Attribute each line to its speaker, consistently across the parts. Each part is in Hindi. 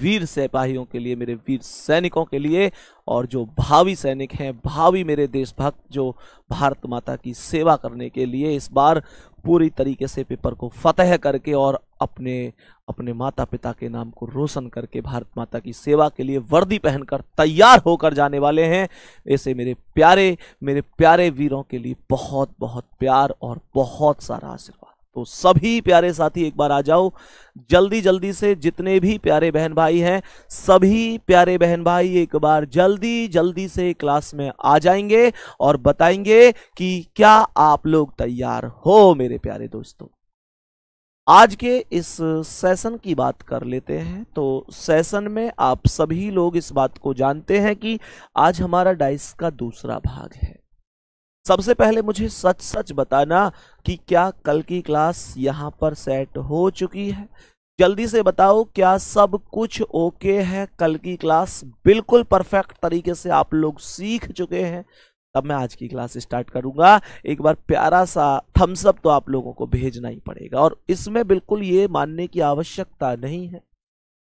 Speaker 1: वीर सिपाहियों के लिए मेरे वीर सैनिकों के लिए और जो भावी सैनिक हैं भावी मेरे देशभक्त जो भारत माता की सेवा करने के लिए इस बार पूरी तरीके से पेपर को फतेह करके और अपने अपने माता पिता के नाम को रोशन करके भारत माता की सेवा के लिए वर्दी पहनकर तैयार होकर जाने वाले हैं ऐसे मेरे प्यारे मेरे प्यारे वीरों के लिए बहुत बहुत प्यार और बहुत सारा आशीर्वाद तो सभी प्यारे साथी एक बार आ जाओ जल्दी जल्दी से जितने भी प्यारे बहन भाई हैं सभी प्यारे बहन भाई एक बार जल्दी जल्दी से क्लास में आ जाएंगे और बताएंगे कि क्या आप लोग तैयार हो मेरे प्यारे दोस्तों आज के इस सेशन की बात कर लेते हैं तो सेशन में आप सभी लोग इस बात को जानते हैं कि आज हमारा डाइस का दूसरा भाग है सबसे पहले मुझे सच सच बताना कि क्या कल की क्लास यहाँ पर सेट हो चुकी है जल्दी से बताओ क्या सब कुछ ओके है कल की क्लास बिल्कुल परफेक्ट तरीके से आप लोग सीख चुके हैं तब मैं आज की क्लास स्टार्ट करूंगा एक बार प्यारा सा थम्सअप तो आप लोगों को भेजना ही पड़ेगा और इसमें बिल्कुल ये मानने की आवश्यकता नहीं है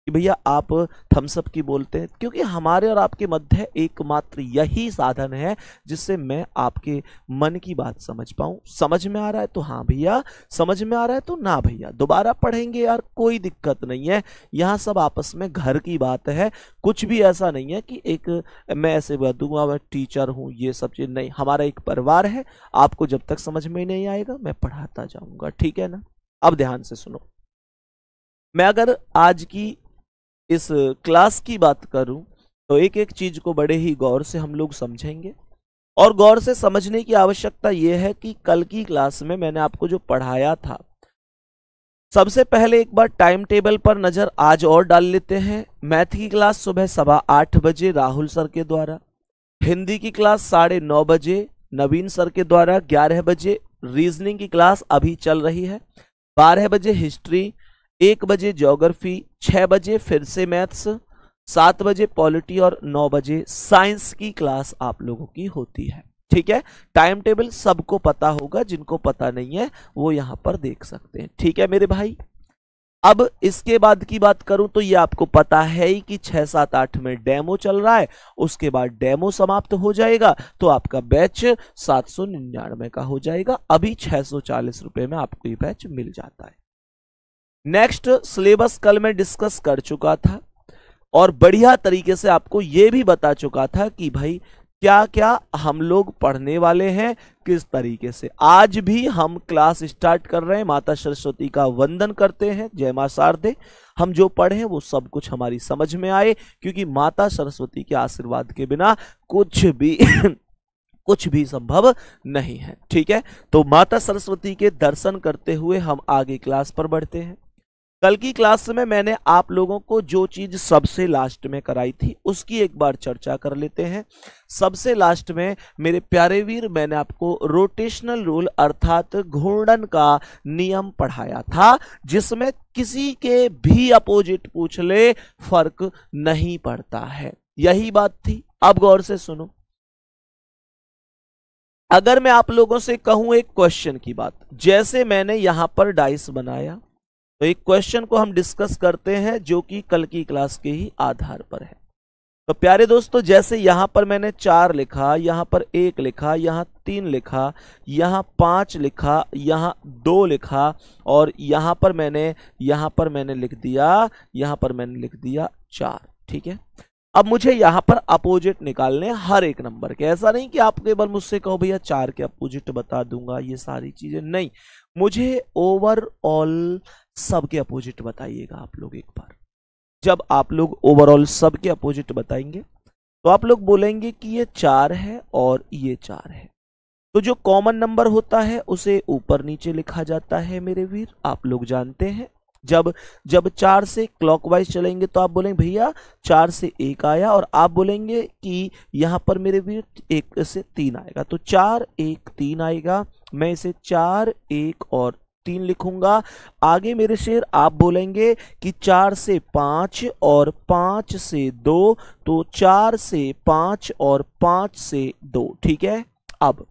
Speaker 1: कि भैया आप थम्सअप की बोलते हैं क्योंकि हमारे और आपके मध्य एकमात्र यही साधन है जिससे मैं आपके मन की बात समझ पाऊँ समझ में आ रहा है तो हाँ भैया समझ में आ रहा है तो ना भैया दोबारा पढ़ेंगे यार कोई दिक्कत नहीं है यहाँ सब आपस में घर की बात है कुछ भी ऐसा नहीं है कि एक मैं ऐसे दूंगा मैं टीचर हूँ ये सब चीज़ नहीं हमारा एक परिवार है आपको जब तक समझ में नहीं आएगा मैं पढ़ाता जाऊँगा ठीक है ना अब ध्यान से सुनो मैं अगर आज की इस क्लास की बात करूं तो एक एक चीज को बड़े ही गौर से हम लोग समझेंगे और गौर से समझने की आवश्यकता यह है कि कल की क्लास में मैंने आपको जो पढ़ाया था सबसे पहले एक बार टाइम टेबल पर नज़र आज और डाल लेते हैं मैथ की क्लास सुबह सवा आठ बजे राहुल सर के द्वारा हिंदी की क्लास साढ़े नौ बजे नवीन सर के द्वारा ग्यारह बजे रीजनिंग की क्लास अभी चल रही है बारह बजे हिस्ट्री एक बजे ज्योग्राफी छः बजे फिर से मैथ्स सात बजे पॉलिटी और नौ बजे साइंस की क्लास आप लोगों की होती है ठीक है टाइम टेबल सबको पता होगा जिनको पता नहीं है वो यहाँ पर देख सकते हैं ठीक है मेरे भाई अब इसके बाद की बात करूं तो ये आपको पता है ही कि छह सात आठ में डेमो चल रहा है उसके बाद डेमो समाप्त हो जाएगा तो आपका बैच सात सौ निन्यानवे का हो जाएगा अभी छह सौ चालीस रुपए में आपको ये बैच मिल जाता है नेक्स्ट सिलेबस कल मैं डिस्कस कर चुका था और बढ़िया तरीके से आपको ये भी बता चुका था कि भाई क्या क्या हम लोग पढ़ने वाले हैं किस तरीके से आज भी हम क्लास स्टार्ट कर रहे हैं माता सरस्वती का वंदन करते हैं जय माँ शारदे हम जो पढ़े वो सब कुछ हमारी समझ में आए क्योंकि माता सरस्वती के आशीर्वाद के बिना कुछ भी कुछ भी संभव नहीं है ठीक है तो माता सरस्वती के दर्शन करते हुए हम आगे क्लास पर बढ़ते हैं कल की क्लास में मैंने आप लोगों को जो चीज सबसे लास्ट में कराई थी उसकी एक बार चर्चा कर लेते हैं सबसे लास्ट में मेरे प्यारे वीर मैंने आपको रोटेशनल रूल अर्थात घूर्णन का नियम पढ़ाया था जिसमें किसी के भी अपोजिट पूछ ले फर्क नहीं पड़ता है यही बात थी अब गौर से सुनो अगर मैं आप लोगों से कहूं एक क्वेश्चन की बात जैसे मैंने यहां पर डाइस बनाया तो एक क्वेश्चन को हम डिस्कस करते हैं जो कि कल की क्लास के ही आधार पर है तो प्यारे दोस्तों जैसे यहां पर मैंने चार लिखा यहाँ पर एक लिखा यहाँ तीन लिखा यहां पांच लिखा यहां दो लिखा और यहां पर मैंने यहां पर मैंने लिख दिया यहां पर मैंने लिख दिया चार ठीक है अब मुझे यहां पर अपोजिट निकालने हर एक नंबर के ऐसा नहीं कि आप केवल मुझसे कहो भैया चार के अपोजिट बता दूंगा ये सारी चीज़ें नहीं मुझे ओवरऑल सबके अपोजिट बताइएगा आप लोग एक बार जब आप लोग ओवरऑल सबके अपोजिट बताएंगे तो आप लोग बोलेंगे कि ये चार है और ये चार है तो जो कॉमन नंबर होता है उसे ऊपर नीचे लिखा जाता है मेरे वीर आप लोग जानते हैं जब जब चार से क्लॉकवाइज चलेंगे तो आप बोलेंगे भैया चार से एक आया और आप बोलेंगे कि यहां पर मेरे वीर एक से तीन आएगा तो चार एक तीन आएगा मैं इसे चार एक और तीन लिखूंगा आगे मेरे शेर आप बोलेंगे कि चार से पांच और पांच से दो तो चार से पांच और पांच से दो ठीक है अब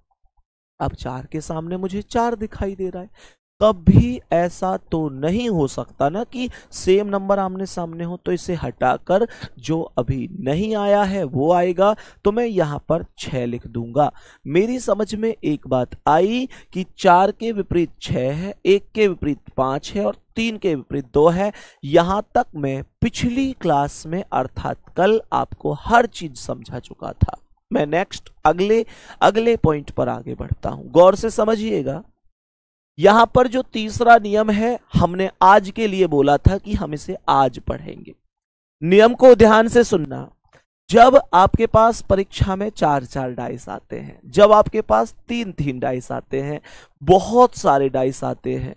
Speaker 1: अब चार के सामने मुझे चार दिखाई दे रहा है कभी ऐसा तो नहीं हो सकता ना कि सेम नंबर आमने सामने हो तो इसे हटाकर जो अभी नहीं आया है वो आएगा तो मैं यहां पर छ लिख दूंगा मेरी समझ में एक बात आई कि चार के विपरीत छह है एक के विपरीत पांच है और तीन के विपरीत दो है यहां तक मैं पिछली क्लास में अर्थात कल आपको हर चीज़ समझा चुका था मैं नेक्स्ट अगले अगले पॉइंट पर आगे बढ़ता हूँ गौर से समझिएगा यहां पर जो तीसरा नियम है हमने आज के लिए बोला था कि हम इसे आज पढ़ेंगे नियम को ध्यान से सुनना जब आपके पास परीक्षा में चार चार डाइस आते हैं जब आपके पास तीन तीन डाइस आते हैं बहुत सारे डाइस आते हैं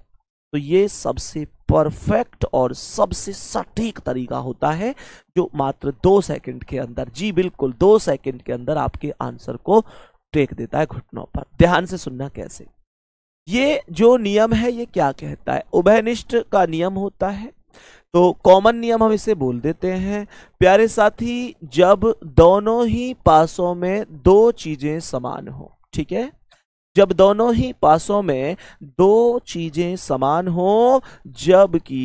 Speaker 1: तो ये सबसे परफेक्ट और सबसे सटीक तरीका होता है जो मात्र दो सेकंड के अंदर जी बिल्कुल दो सेकंड के अंदर आपके आंसर को टेक देता है घुटनों पर ध्यान से सुनना कैसे ये जो नियम है ये क्या कहता है उभयनिष्ठ का नियम होता है तो कॉमन नियम हम इसे बोल देते हैं प्यारे साथी जब दोनों ही पासों में दो चीजें समान हो ठीक है जब दोनों ही पासों में दो चीजें समान हो जबकि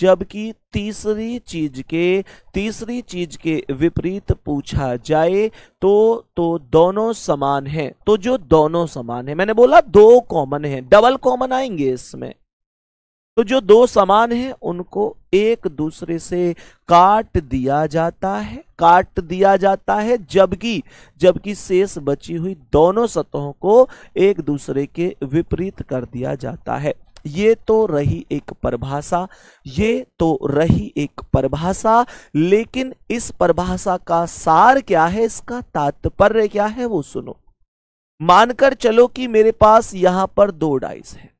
Speaker 1: जबकि तीसरी चीज के तीसरी चीज के विपरीत पूछा जाए तो तो दोनों समान हैं तो जो दोनों समान है मैंने बोला दो कॉमन है डबल कॉमन आएंगे इसमें तो जो दो समान हैं उनको एक दूसरे से काट दिया जाता है काट दिया जाता है जबकि जबकि शेष बची हुई दोनों सतहों को एक दूसरे के विपरीत कर दिया जाता है ये तो रही एक परिभाषा ये तो रही एक परिभाषा लेकिन इस परिभाषा का सार क्या है इसका तात्पर्य क्या है वो सुनो मानकर चलो कि मेरे पास यहां पर दो डाइस है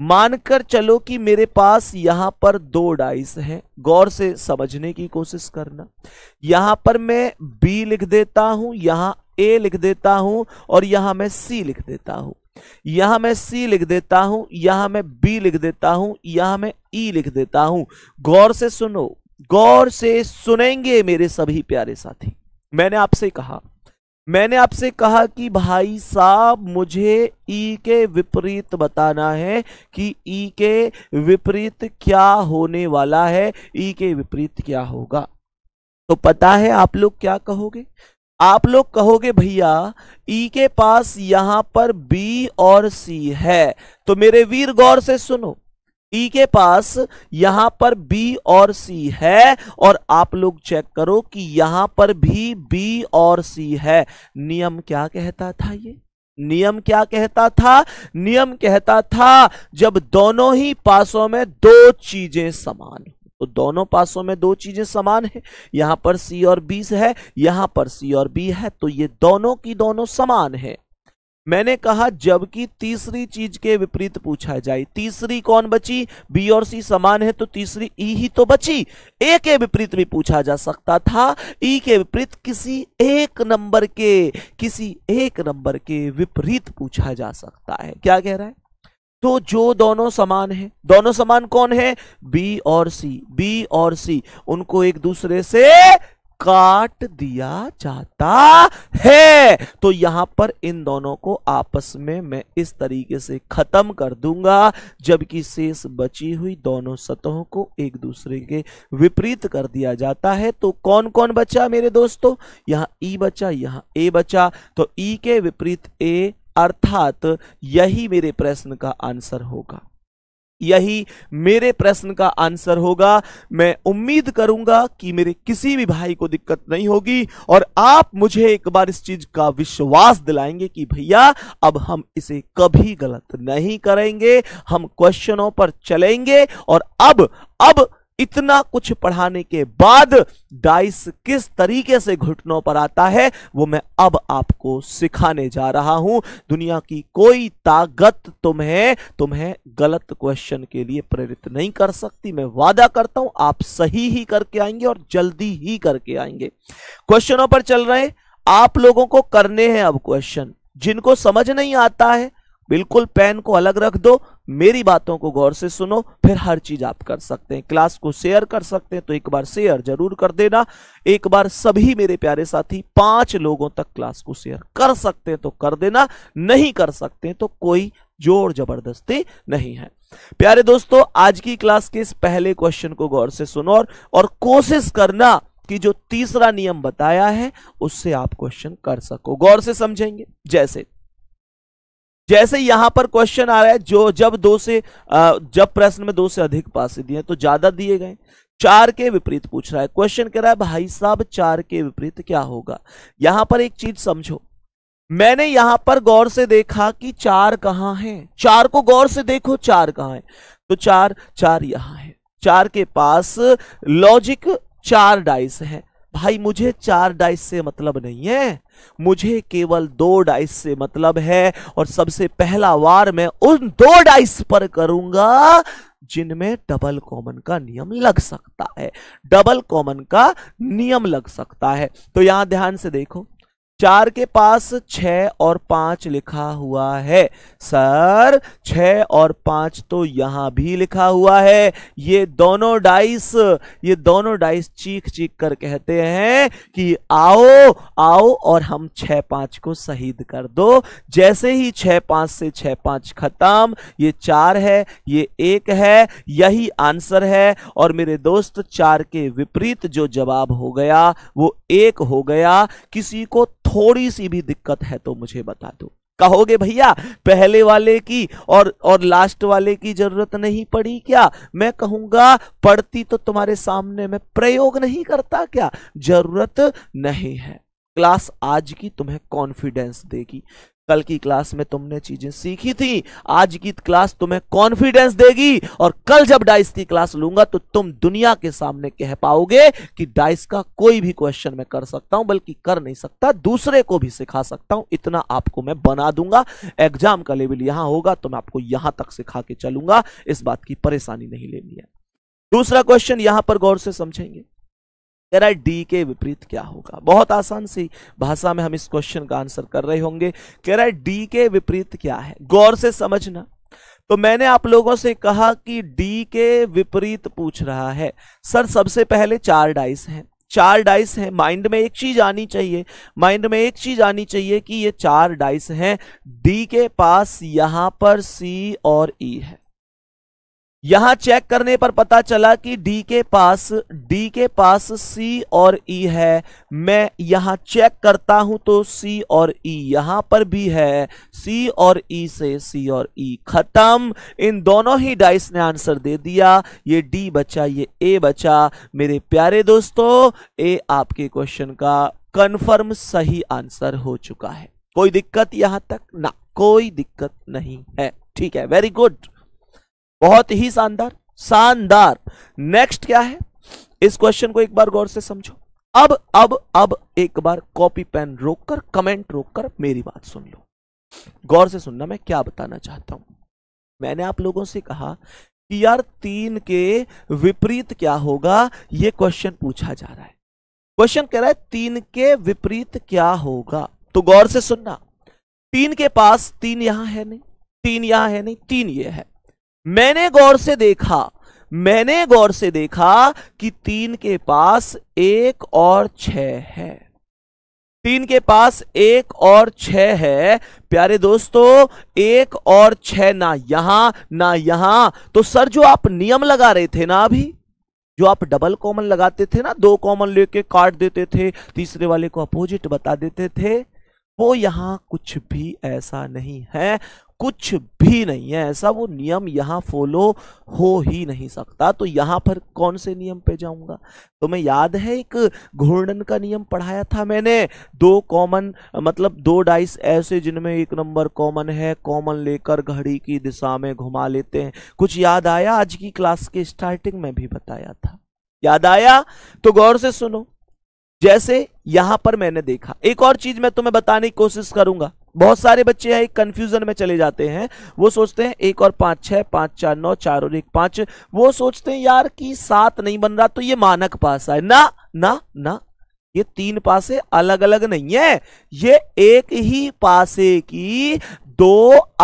Speaker 1: मानकर चलो कि मेरे पास यहां पर दो डाइस हैं गौर से समझने की कोशिश करना यहां पर मैं बी लिख देता हूं यहां ए लिख देता हूं और यहां मैं सी लिख देता हूं यहां मैं सी लिख देता हूं यहां मैं बी लिख देता हूं यहां मैं ई e लिख देता हूं गौर से सुनो गौर से सुनेंगे मेरे सभी प्यारे साथी मैंने आपसे कहा मैंने आपसे कहा कि भाई साहब मुझे ई के विपरीत बताना है कि ई के विपरीत क्या होने वाला है ई के विपरीत क्या होगा तो पता है आप लोग क्या कहोगे आप लोग कहोगे भैया ई के पास यहां पर बी और सी है तो मेरे वीर गौर से सुनो ई के पास यहां पर बी और सी है और आप लोग चेक करो कि यहां पर भी बी और सी है नियम क्या कहता था ये नियम क्या कहता था नियम कहता था जब दोनों ही पासों में दो चीजें समान तो दोनों पासों में दो चीजें समान है यहां पर सी और बी है यहां पर सी और बी है तो ये दोनों की दोनों समान है मैंने कहा जबकि तीसरी चीज के विपरीत पूछा जाए तीसरी कौन बची बी और सी समान है तो तीसरी ई ही तो बची ए के विपरीत भी पूछा जा सकता था ई के विपरीत किसी एक नंबर के किसी एक नंबर के विपरीत पूछा जा सकता है क्या कह रहा है तो जो दोनों समान है दोनों समान कौन है बी और सी बी और सी उनको एक दूसरे से काट दिया जाता है तो यहां पर इन दोनों को आपस में मैं इस तरीके से खत्म कर दूंगा जबकि शेष बची हुई दोनों सतहों को एक दूसरे के विपरीत कर दिया जाता है तो कौन कौन बचा मेरे दोस्तों यहाँ ई बचा यहाँ ए बचा तो ई के विपरीत ए अर्थात यही मेरे प्रश्न का आंसर होगा यही मेरे प्रश्न का आंसर होगा मैं उम्मीद करूंगा कि मेरे किसी भी भाई को दिक्कत नहीं होगी और आप मुझे एक बार इस चीज का विश्वास दिलाएंगे कि भैया अब हम इसे कभी गलत नहीं करेंगे हम क्वेश्चनों पर चलेंगे और अब अब इतना कुछ पढ़ाने के बाद डाइस किस तरीके से घुटनों पर आता है वो मैं अब आपको सिखाने जा रहा हूं दुनिया की कोई ताकत तुम्हें तुम्हें गलत क्वेश्चन के लिए प्रेरित नहीं कर सकती मैं वादा करता हूं आप सही ही करके आएंगे और जल्दी ही करके आएंगे क्वेश्चनों पर चल रहे आप लोगों को करने हैं अब क्वेश्चन जिनको समझ नहीं आता है बिल्कुल पेन को अलग रख दो मेरी बातों को गौर से सुनो फिर हर चीज आप कर सकते हैं क्लास को शेयर कर सकते हैं तो एक बार शेयर जरूर कर देना एक बार सभी मेरे प्यारे साथी पांच लोगों तक क्लास को शेयर कर सकते हैं तो कर देना नहीं कर सकते तो कोई जोर जबरदस्ती नहीं है प्यारे दोस्तों आज की क्लास के इस पहले क्वेश्चन को गौर से सुनो और, और कोशिश करना कि जो तीसरा नियम बताया है उससे आप क्वेश्चन कर सको गौर से समझेंगे जैसे जैसे यहां पर क्वेश्चन आ रहा है जो जब दो से जब प्रश्न में दो से अधिक पास दिए तो ज्यादा दिए गए चार के विपरीत पूछ रहा है क्वेश्चन कह रहा है भाई साहब चार के विपरीत क्या होगा यहां पर एक चीज समझो मैंने यहां पर गौर से देखा कि चार कहां है चार को गौर से देखो चार कहां है तो चार चार यहां है चार के पास लॉजिक चार डाइस है भाई मुझे चार डाइस से मतलब नहीं है मुझे केवल दो डाइस से मतलब है और सबसे पहला वार मैं उन दो डाइस पर करूंगा जिनमें डबल कॉमन का नियम लग सकता है डबल कॉमन का नियम लग सकता है तो यहां ध्यान से देखो चार के पास छ और पांच लिखा हुआ है सर छ और पांच तो यहां भी लिखा हुआ है ये दोनों डाइस ये दोनों डाइस चीख चीख कर कहते हैं कि आओ आओ और हम छ पांच को शहीद कर दो जैसे ही छ पांच से छ पांच खत्म ये चार है ये एक है यही आंसर है और मेरे दोस्त चार के विपरीत जो जवाब हो गया वो एक हो गया किसी को थोड़ी सी भी दिक्कत है तो मुझे बता दो कहोगे भैया पहले वाले की और और लास्ट वाले की जरूरत नहीं पड़ी क्या मैं कहूंगा पड़ती तो तुम्हारे सामने मैं प्रयोग नहीं करता क्या जरूरत नहीं है क्लास आज की तुम्हें कॉन्फिडेंस देगी कल की क्लास में तुमने चीजें सीखी थी आज की क्लास तुम्हें कॉन्फिडेंस देगी और कल जब डाइस की क्लास लूंगा तो तुम दुनिया के सामने कह पाओगे कि डाइस का कोई भी क्वेश्चन मैं कर सकता हूं बल्कि कर नहीं सकता दूसरे को भी सिखा सकता हूं इतना आपको मैं बना दूंगा एग्जाम का लेवल यहां होगा तो मैं आपको यहां तक सिखा के चलूंगा इस बात की परेशानी नहीं लेनी है दूसरा क्वेश्चन यहां पर गौर से समझेंगे तेरा डी के विपरीत क्या होगा बहुत आसान सी भाषा में हम इस क्वेश्चन का आंसर कर रहे होंगे कह रहा है डी के विपरीत क्या है गौर से समझना तो मैंने आप लोगों से कहा कि डी के विपरीत पूछ रहा है सर सबसे पहले चार डाइस हैं चार डाइस हैं माइंड में एक चीज आनी चाहिए माइंड में एक चीज आनी चाहिए कि ये चार डाइस हैं डी के पास यहां पर सी और ई e है यहां चेक करने पर पता चला कि डी के पास डी के पास सी और ई e है मैं यहां चेक करता हूं तो सी और ई e यहां पर भी है सी और ई e से सी और ई e खत्म इन दोनों ही डाइस ने आंसर दे दिया ये डी बचा ये ए बचा मेरे प्यारे दोस्तों ए आपके क्वेश्चन का कंफर्म सही आंसर हो चुका है कोई दिक्कत यहां तक ना कोई दिक्कत नहीं है ठीक है वेरी गुड बहुत ही शानदार शानदार नेक्स्ट क्या है इस क्वेश्चन को एक बार गौर से समझो अब अब अब एक बार कॉपी पेन रोककर कमेंट रोककर मेरी बात सुन लो गौर से सुनना मैं क्या बताना चाहता हूं मैंने आप लोगों से कहा कि यार तीन के विपरीत क्या होगा यह क्वेश्चन पूछा जा रहा है क्वेश्चन कह रहा है तीन के विपरीत क्या होगा तो गौर से सुनना तीन के पास तीन यहां है नहीं तीन यहां है नहीं तीन ये है मैंने गौर से देखा मैंने गौर से देखा कि तीन के पास एक और छ है तीन के पास एक और छ है प्यारे दोस्तों एक और छ ना यहां ना यहां तो सर जो आप नियम लगा रहे थे ना अभी जो आप डबल कॉमन लगाते थे ना दो कॉमन लेके काट देते थे तीसरे वाले को अपोजिट बता देते थे वो यहां कुछ भी ऐसा नहीं है कुछ भी नहीं है ऐसा वो नियम यहाँ फॉलो हो ही नहीं सकता तो यहाँ पर कौन से नियम पे जाऊँगा तो मैं याद है एक घूर्णन का नियम पढ़ाया था मैंने दो कॉमन मतलब दो डाइस ऐसे जिनमें एक नंबर कॉमन है कॉमन लेकर घड़ी की दिशा में घुमा लेते हैं कुछ याद आया आज की क्लास के स्टार्टिंग में भी बताया था याद आया तो गौर से सुनो जैसे यहां पर मैंने देखा एक और चीज मैं तुम्हें बताने की कोशिश करूंगा बहुत सारे बच्चे हैं कंफ्यूजन में चले जाते हैं वो सोचते हैं एक और पांच छह पांच चार नौ चार और एक पांच वो सोचते हैं यार कि सात नहीं बन रहा तो ये मानक पास है ना ना ना ये तीन पासे अलग अलग नहीं है ये एक ही पासे की दो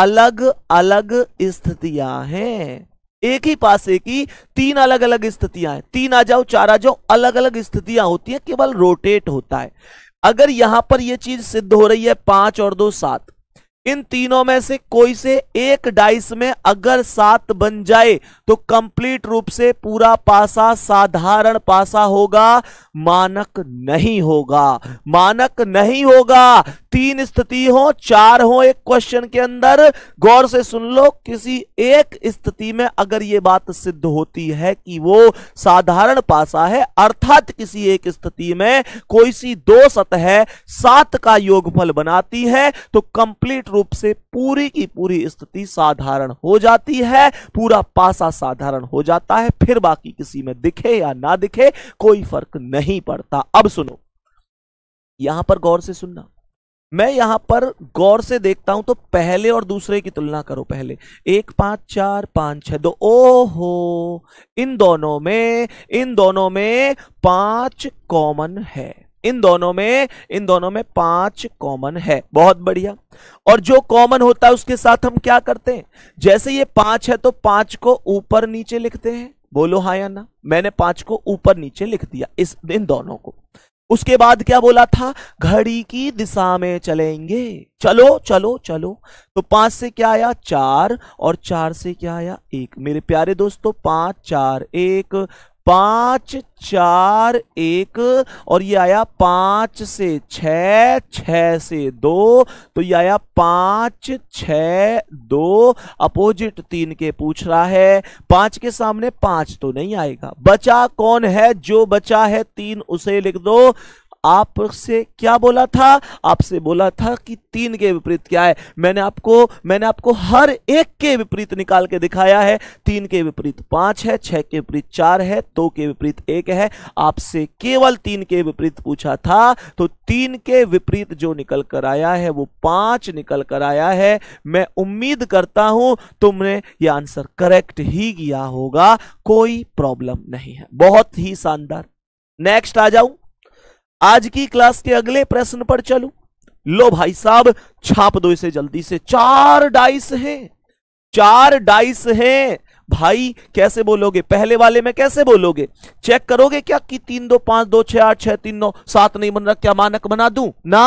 Speaker 1: अलग अलग स्थितियां हैं एक ही पासे की तीन अलग अलग स्थितियां हैं तीन आ जाओ चार आ जाओ अलग अलग स्थितियां होती हैं केवल रोटेट होता है अगर यहां पर यह चीज सिद्ध हो रही है पांच और दो सात इन तीनों में से कोई से एक डाइस में अगर सात बन जाए तो कंप्लीट रूप से पूरा पासा साधारण पासा होगा मानक नहीं होगा मानक नहीं होगा तीन स्थिति हो चार हो एक क्वेश्चन के अंदर गौर से सुन लो किसी एक स्थिति में अगर ये बात सिद्ध होती है कि वो साधारण पासा है अर्थात किसी एक स्थिति में कोई सी दो सतह सात का योगफल बनाती है तो कंप्लीट रूप से पूरी की पूरी स्थिति साधारण हो जाती है पूरा पासा साधारण हो जाता है फिर बाकी किसी में दिखे या ना दिखे कोई फर्क नहीं पड़ता अब सुनो यहां पर गौर से सुनना मैं यहां पर गौर से देखता हूं तो पहले और दूसरे की तुलना करो पहले एक पांच चार पांच छह दो ओहो इन दोनों में इन दोनों में पांच कॉमन है इन दोनों में इन दोनों में पांच कॉमन है बहुत बढ़िया और जो कॉमन होता है उसके साथ हम क्या करते हैं जैसे ये पांच है तो पांच को ऊपर नीचे लिखते हैं बोलो हा या ना मैंने पांच को ऊपर नीचे लिख दिया इस इन दोनों को उसके बाद क्या बोला था घड़ी की दिशा में चलेंगे चलो चलो चलो तो पांच से क्या आया चार और चार से क्या आया एक मेरे प्यारे दोस्तों पांच चार एक पांच चार एक और ये आया पांच से छ छ से दो तो ये आया पांच छ दो अपोजिट तीन के पूछ रहा है पांच के सामने पांच तो नहीं आएगा बचा कौन है जो बचा है तीन उसे लिख दो आपसे क्या बोला था आपसे बोला था कि तीन के विपरीत क्या है मैंने आपको मैंने आपको हर एक के विपरीत निकाल के दिखाया है तीन के विपरीत पांच है छह के विपरीत चार है दो तो के विपरीत एक है आपसे केवल तीन के विपरीत पूछा था तो तीन के विपरीत जो निकल कर आया है वो पांच निकल कर आया है मैं उम्मीद करता हूं तुमने ये आंसर करेक्ट ही किया होगा कोई प्रॉब्लम नहीं है बहुत ही शानदार नेक्स्ट आ जाऊं आज की क्लास के अगले प्रश्न पर चलू लो भाई साहब छाप दो इसे जल्दी से चार डाइस हैं चार डाइस हैं भाई कैसे बोलोगे पहले वाले में कैसे बोलोगे चेक करोगे क्या कि तीन दो पांच दो छह आठ छह तीन नौ सात नहीं बन रहा क्या मानक बना दू ना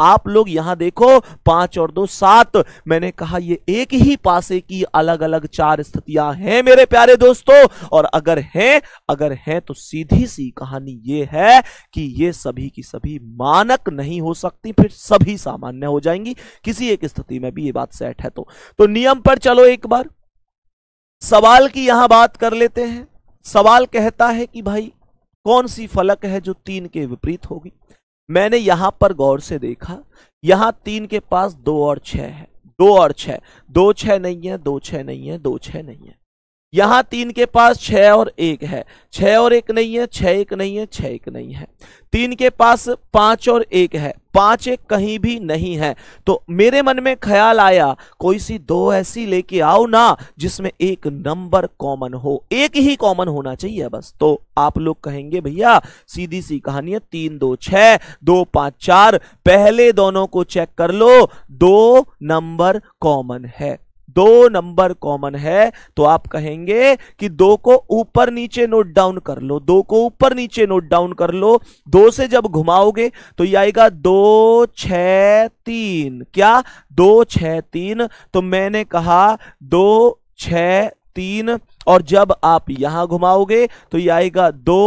Speaker 1: आप लोग यहां देखो पांच और दो सात मैंने कहा ये एक ही पासे की अलग अलग चार स्थितियां हैं मेरे प्यारे दोस्तों और अगर हैं अगर हैं तो सीधी सी कहानी ये है कि ये सभी की सभी मानक नहीं हो सकती फिर सभी सामान्य हो जाएंगी किसी एक स्थिति में भी ये बात सेट है तो, तो नियम पर चलो एक बार सवाल की यहां बात कर लेते हैं सवाल कहता है कि भाई कौन सी फलक है जो तीन के विपरीत होगी मैंने यहां पर गौर से देखा यहां तीन के पास दो और छह है दो और छह दो छह नहीं है दो छह नहीं है दो छह नहीं है यहां तीन के पास छह और एक है छह और एक नहीं है छह एक नहीं है छह एक नहीं है तीन के पास पांच और एक है पांच एक कहीं भी नहीं है तो मेरे मन में ख्याल आया कोई सी दो ऐसी लेके आओ ना जिसमें एक नंबर कॉमन हो एक ही कॉमन होना चाहिए बस तो आप लोग कहेंगे भैया सीधी सी कहानी है तीन दो छह दो पांच चार पहले दोनों को चेक कर लो दो नंबर कॉमन है दो नंबर कॉमन है तो आप कहेंगे कि दो को ऊपर नीचे नोट डाउन कर लो दो को ऊपर नीचे नोट डाउन कर लो दो से जब घुमाओगे तो ये आएगा दो छ तीन क्या दो छ तीन तो मैंने कहा दो छ तीन और जब आप यहां घुमाओगे तो ये आएगा दो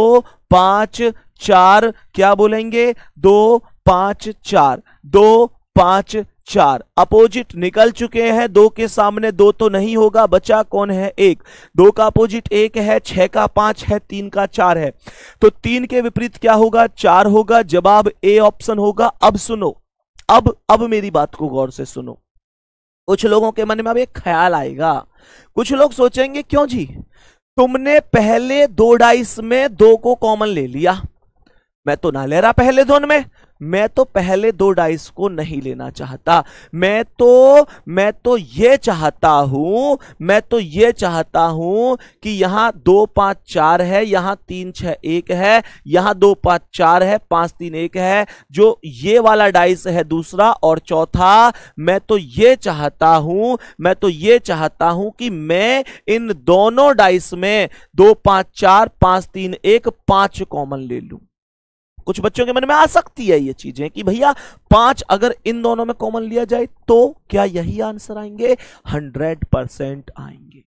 Speaker 1: पांच चार क्या बोलेंगे दो पांच चार दो पांच चार अपोजिट निकल चुके हैं दो के सामने दो तो नहीं होगा बचा कौन है एक दो का अपोजिट एक है छह का पांच है तीन का चार है तो तीन के विपरीत क्या होगा चार होगा जवाब ए ऑप्शन होगा अब सुनो अब अब मेरी बात को गौर से सुनो कुछ लोगों के मन में अब एक ख्याल आएगा कुछ लोग सोचेंगे क्यों जी तुमने पहले दो डाइस में दो को कॉमन ले लिया मैं तो ना ले रहा पहले दोन में मैं तो पहले दो डाइस को नहीं लेना चाहता मैं तो मैं तो ये चाहता हूं मैं तो ये चाहता हूं कि यहां दो पांच चार है यहां तीन छह एक है यहां दो पांच चार है पांच तीन एक है जो ये वाला डाइस है दूसरा और चौथा मैं तो ये चाहता हूं मैं तो ये चाहता हूं कि मैं इन दोनों डाइस में दो पांच चार पांच तीन एक पांच कॉमन ले लूं कुछ बच्चों के मन में आ सकती है ये चीजें कि भैया पांच अगर इन दोनों में कॉमन लिया जाए तो क्या यही आंसर आएंगे हंड्रेड परसेंट आएंगे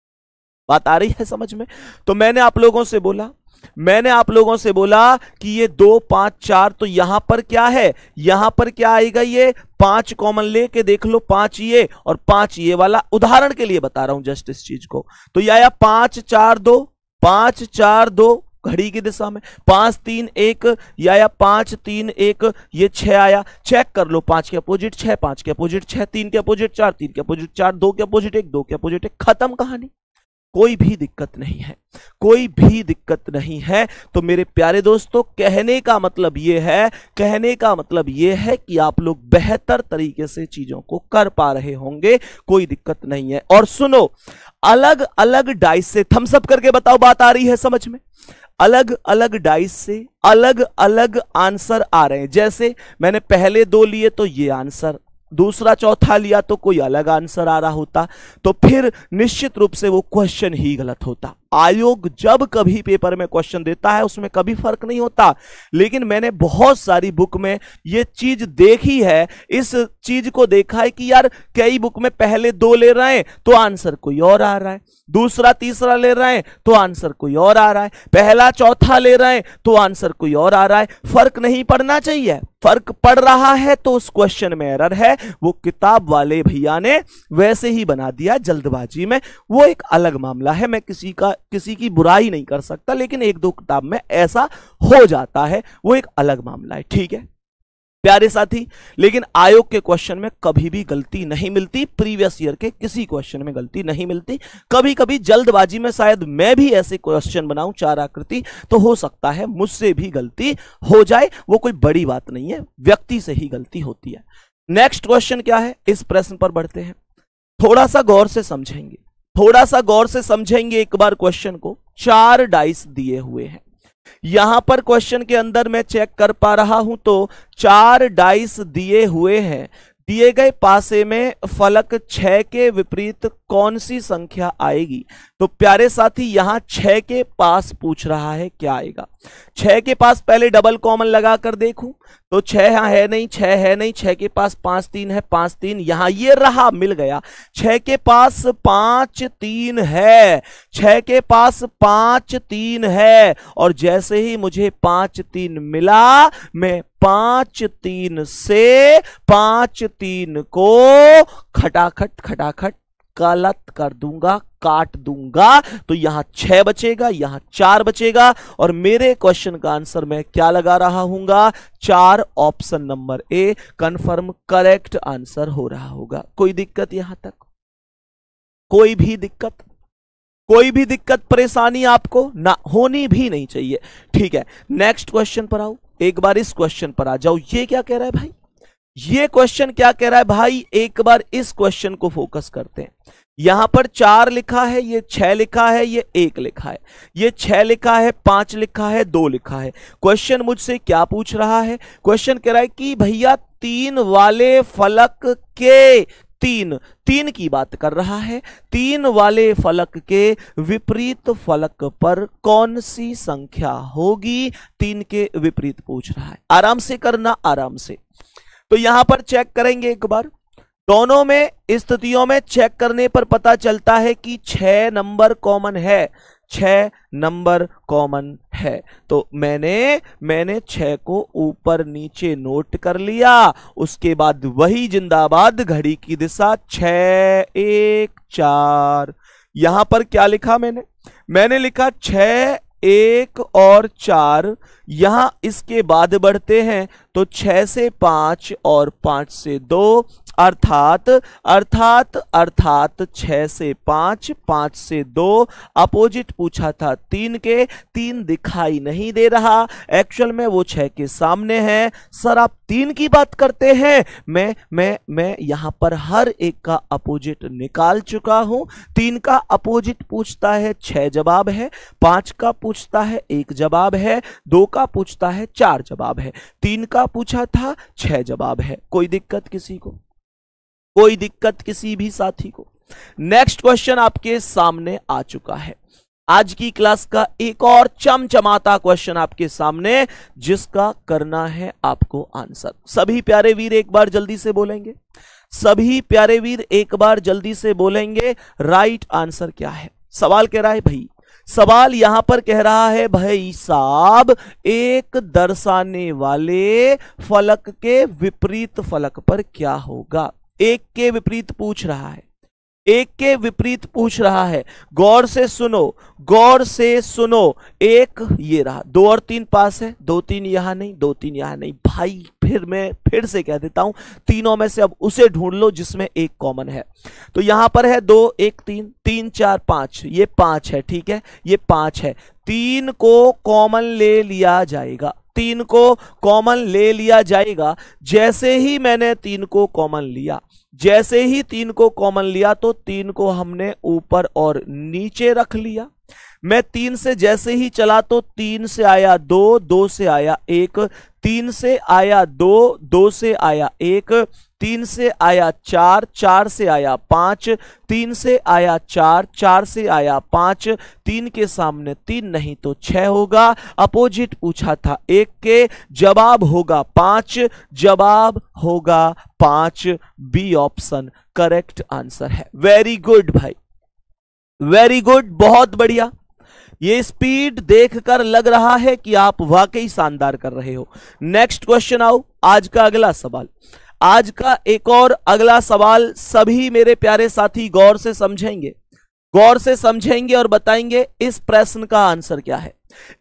Speaker 1: बात आ रही है समझ में तो मैंने आप लोगों से बोला मैंने आप लोगों से बोला कि ये दो पांच चार तो यहां पर क्या है यहां पर क्या आएगा ये पांच कॉमन लेके देख लो पांच ये और पांच ये वाला उदाहरण के लिए बता रहा हूं जस्ट इस चीज को तो यह आया पांच चार दो पांच चार दो घड़ी की दिशा में पांच तीन एक या, या पांच तीन एक ये छ आया चेक कर लो पांच के अपोजिट छह पांच के अपोजिट छह तीन के अपोजिट चार तीन के अपोजिट चार दो के अपोजिट एक दो के अपोजिट एक खत्म कहानी कोई भी दिक्कत नहीं है कोई भी दिक्कत नहीं है तो मेरे प्यारे दोस्तों कहने का मतलब ये है कहने का मतलब ये है कि आप लोग बेहतर तरीके से चीजों को कर पा रहे होंगे कोई दिक्कत नहीं है और सुनो अलग अलग डाइस से थम्सअप करके बताओ बात आ रही है समझ में अलग अलग डाइस से अलग अलग आंसर आ रहे हैं जैसे मैंने पहले दो लिए तो ये आंसर दूसरा चौथा लिया तो कोई अलग आंसर आ रहा होता तो फिर निश्चित रूप से वो क्वेश्चन ही गलत होता आयोग जब कभी पेपर में क्वेश्चन देता है उसमें कभी फर्क नहीं होता लेकिन मैंने बहुत सारी बुक में ये चीज देखी है इस चीज को देखा है कि यार कई बुक में पहले दो ले रहे हैं तो आंसर कोई और आ रहा है दूसरा तीसरा ले रहे हैं तो आंसर कोई और आ रहा है पहला चौथा ले रहे हैं तो आंसर कोई और आ रहा है फर्क नहीं पड़ना चाहिए फर्क पड़ रहा है तो उस क्वेश्चन में एरर है वो किताब वाले भैया ने वैसे ही बना दिया जल्दबाजी में वो एक अलग मामला है मैं किसी का किसी की बुराई नहीं कर सकता लेकिन एक दो किताब में ऐसा हो जाता है वो एक अलग मामला है ठीक है प्यारे साथी लेकिन आयोग के क्वेश्चन में कभी भी गलती नहीं मिलती प्रीवियस ईयर के किसी क्वेश्चन में गलती नहीं मिलती कभी कभी जल्दबाजी में शायद मैं भी ऐसे क्वेश्चन बनाऊं चार आकृति तो हो सकता है मुझसे भी गलती हो जाए वो कोई बड़ी बात नहीं है व्यक्ति से ही गलती होती है नेक्स्ट क्वेश्चन क्या है इस प्रश्न पर बढ़ते हैं थोड़ा सा गौर से समझेंगे थोड़ा सा गौर से समझेंगे एक बार क्वेश्चन को चार डाइस दिए हुए हैं यहां पर क्वेश्चन के अंदर मैं चेक कर पा रहा हूं तो चार डाइस दिए हुए हैं दिए गए पासे में फलक छह के विपरीत कौन सी संख्या आएगी तो प्यारे साथी यहां छह के पास पूछ रहा है क्या आएगा छह के पास पहले डबल कॉमन लगा कर देखूं तो छह यहां है नहीं छह है नहीं छह के पास पांच तीन है पांच तीन यहां ये रहा मिल गया छह के पास पांच तीन है छह के पास पांच तीन है और जैसे ही मुझे पांच तीन मिला मैं पांच तीन से पांच तीन को खटाखट खटाखट कलत कर दूंगा काट दूंगा तो यहां छह बचेगा यहां चार बचेगा और मेरे क्वेश्चन का आंसर मैं क्या लगा रहा हूंगा चार option number A confirm correct answer हो रहा होगा कोई दिक्कत यहां तक कोई भी दिक्कत कोई भी दिक्कत परेशानी आपको ना होनी भी नहीं चाहिए ठीक है नेक्स्ट क्वेश्चन पर आओ एक बार इस क्वेश्चन पर आ जाओ ये क्या कह रहा है भाई ये क्वेश्चन क्या कह रहा है भाई एक बार इस क्वेश्चन को फोकस करते हैं यहां पर चार लिखा है ये छह लिखा है ये एक लिखा है ये छह लिखा है पांच लिखा है दो लिखा है क्वेश्चन मुझसे क्या पूछ रहा है क्वेश्चन कह रहा है कि भैया तीन वाले फलक के तीन तीन की बात कर रहा है तीन वाले फलक के विपरीत फलक पर कौन सी संख्या होगी तीन के विपरीत पूछ रहा है आराम से करना आराम से तो यहां पर चेक करेंगे एक बार दोनों में स्थितियों में चेक करने पर पता चलता है कि छह नंबर कॉमन है छः नंबर कॉमन है तो मैंने मैंने छः को ऊपर नीचे नोट कर लिया उसके बाद वही जिंदाबाद घड़ी की दिशा छ एक चार यहां पर क्या लिखा मैंने मैंने लिखा छ एक और चार यहाँ इसके बाद बढ़ते हैं तो छ से पाँच और पाँच से दो अर्थात अर्थात अर्थात छ से पाँच पाँच से दो अपोजिट पूछा था तीन के तीन दिखाई नहीं दे रहा एक्चुअल में वो छः के सामने है सर आप तीन की बात करते हैं मैं मैं मैं यहाँ पर हर एक का अपोजिट निकाल चुका हूँ तीन का अपोजिट पूछता है छ जवाब है पांच का पूछता है एक जवाब है दो का पूछता है चार जवाब है तीन का पूछा था छह जवाब है कोई दिक्कत किसी को कोई दिक्कत किसी भी साथी को नेक्स्ट क्वेश्चन आपके सामने आ चुका है आज की क्लास का एक और चमचमाता क्वेश्चन आपके सामने जिसका करना है आपको आंसर सभी प्यारे वीर एक बार जल्दी से बोलेंगे सभी प्यारे वीर एक बार जल्दी से बोलेंगे राइट आंसर क्या है सवाल कह रहा है भाई सवाल यहां पर कह रहा है भाई साहब एक दर्शाने वाले फलक के विपरीत फलक पर क्या होगा एक के विपरीत पूछ रहा है एक के विपरीत पूछ रहा है गौर से सुनो गौर से सुनो एक ये रहा दो और तीन पास है दो तीन यहां नहीं दो तीन यहां नहीं भाई फिर मैं फिर से कह देता हूं तीनों में से अब उसे ढूंढ लो जिसमें एक कॉमन है तो यहां पर है दो एक तीन तीन चार पांच ये पांच है ठीक है ये पांच है तीन को कॉमन ले लिया जाएगा तीन को कॉमन ले लिया जाएगा जैसे ही मैंने तीन को कॉमन लिया जैसे ही तीन को कॉमन लिया तो तीन को हमने ऊपर और नीचे रख लिया मैं तीन से जैसे ही चला तो तीन से आया दो दो से आया एक तीन से आया दो दो से आया एक तीन से आया चार चार से आया पांच तीन से आया चार चार से आया पांच तीन के सामने तीन नहीं तो छह होगा अपोजिट पूछा था एक के जवाब होगा पांच जवाब होगा पांच बी ऑप्शन करेक्ट आंसर है वेरी गुड भाई वेरी गुड बहुत बढ़िया ये स्पीड देखकर लग रहा है कि आप वाकई शानदार कर रहे हो नेक्स्ट क्वेश्चन आओ आज का अगला सवाल आज का एक और अगला सवाल सभी मेरे प्यारे साथी गौर से समझेंगे गौर से समझेंगे और बताएंगे इस प्रश्न का आंसर क्या है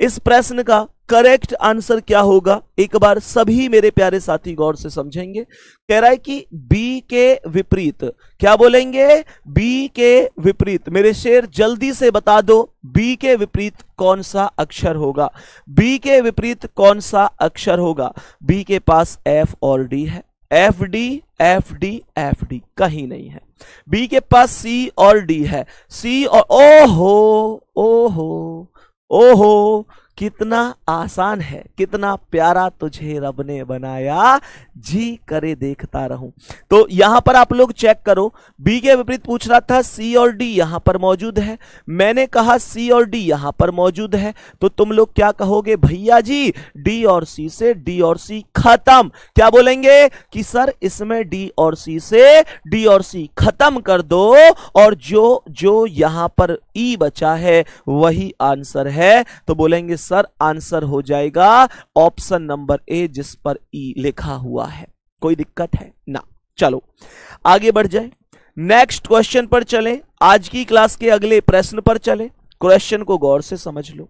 Speaker 1: इस प्रश्न का करेक्ट आंसर क्या होगा एक बार सभी मेरे प्यारे साथी गौर से समझेंगे कह रहा है कि बी के विपरीत क्या बोलेंगे बी के विपरीत मेरे शेर जल्दी से बता दो बी के विपरीत कौन सा अक्षर होगा बी के विपरीत कौन सा अक्षर होगा बी के पास एफ और डी है F D F D F D कहीं नहीं है बी के पास सी और डी है सी और ओ हो ओ हो ओ हो कितना आसान है कितना प्यारा तुझे रब ने बनाया जी करे देखता रहूं तो यहां पर आप लोग चेक करो बी के विपरीत पूछ रहा था सी और डी यहां पर मौजूद है मैंने कहा सी और डी यहां पर मौजूद है तो तुम लोग क्या कहोगे भैया जी डी और सी से डी और सी खत्म क्या बोलेंगे कि सर इसमें डी और सी से डी और सी खत्म कर दो और जो जो यहां पर ई बचा है वही आंसर है तो बोलेंगे सर आंसर हो जाएगा ऑप्शन नंबर ए जिस पर ई लिखा हुआ है कोई दिक्कत है ना चलो आगे बढ़ जाए नेक्स्ट क्वेश्चन पर चले आज की क्लास के अगले प्रश्न पर चले क्वेश्चन को गौर से समझ लो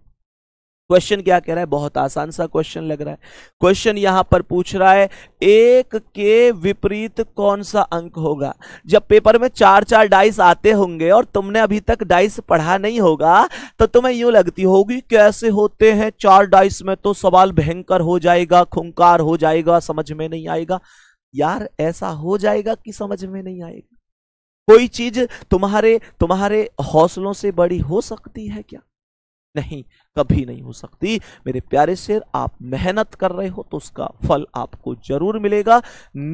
Speaker 1: क्वेश्चन क्या कह रहा है बहुत आसान सा क्वेश्चन लग रहा है क्वेश्चन यहां पर पूछ रहा है एक के विपरीत कौन सा अंक होगा जब पेपर में चार चार डाइस आते होंगे और तुमने अभी तक डाइस पढ़ा नहीं होगा तो तुम्हें यूं लगती होगी कैसे होते हैं चार डाइस में तो सवाल भयंकर हो जाएगा खुंकार हो जाएगा समझ में नहीं आएगा यार ऐसा हो जाएगा कि समझ में नहीं आएगा कोई चीज तुम्हारे तुम्हारे हौसलों से बड़ी हो सकती है क्या नहीं कभी नहीं हो सकती मेरे प्यारे शेर आप मेहनत कर रहे हो तो उसका फल आपको जरूर मिलेगा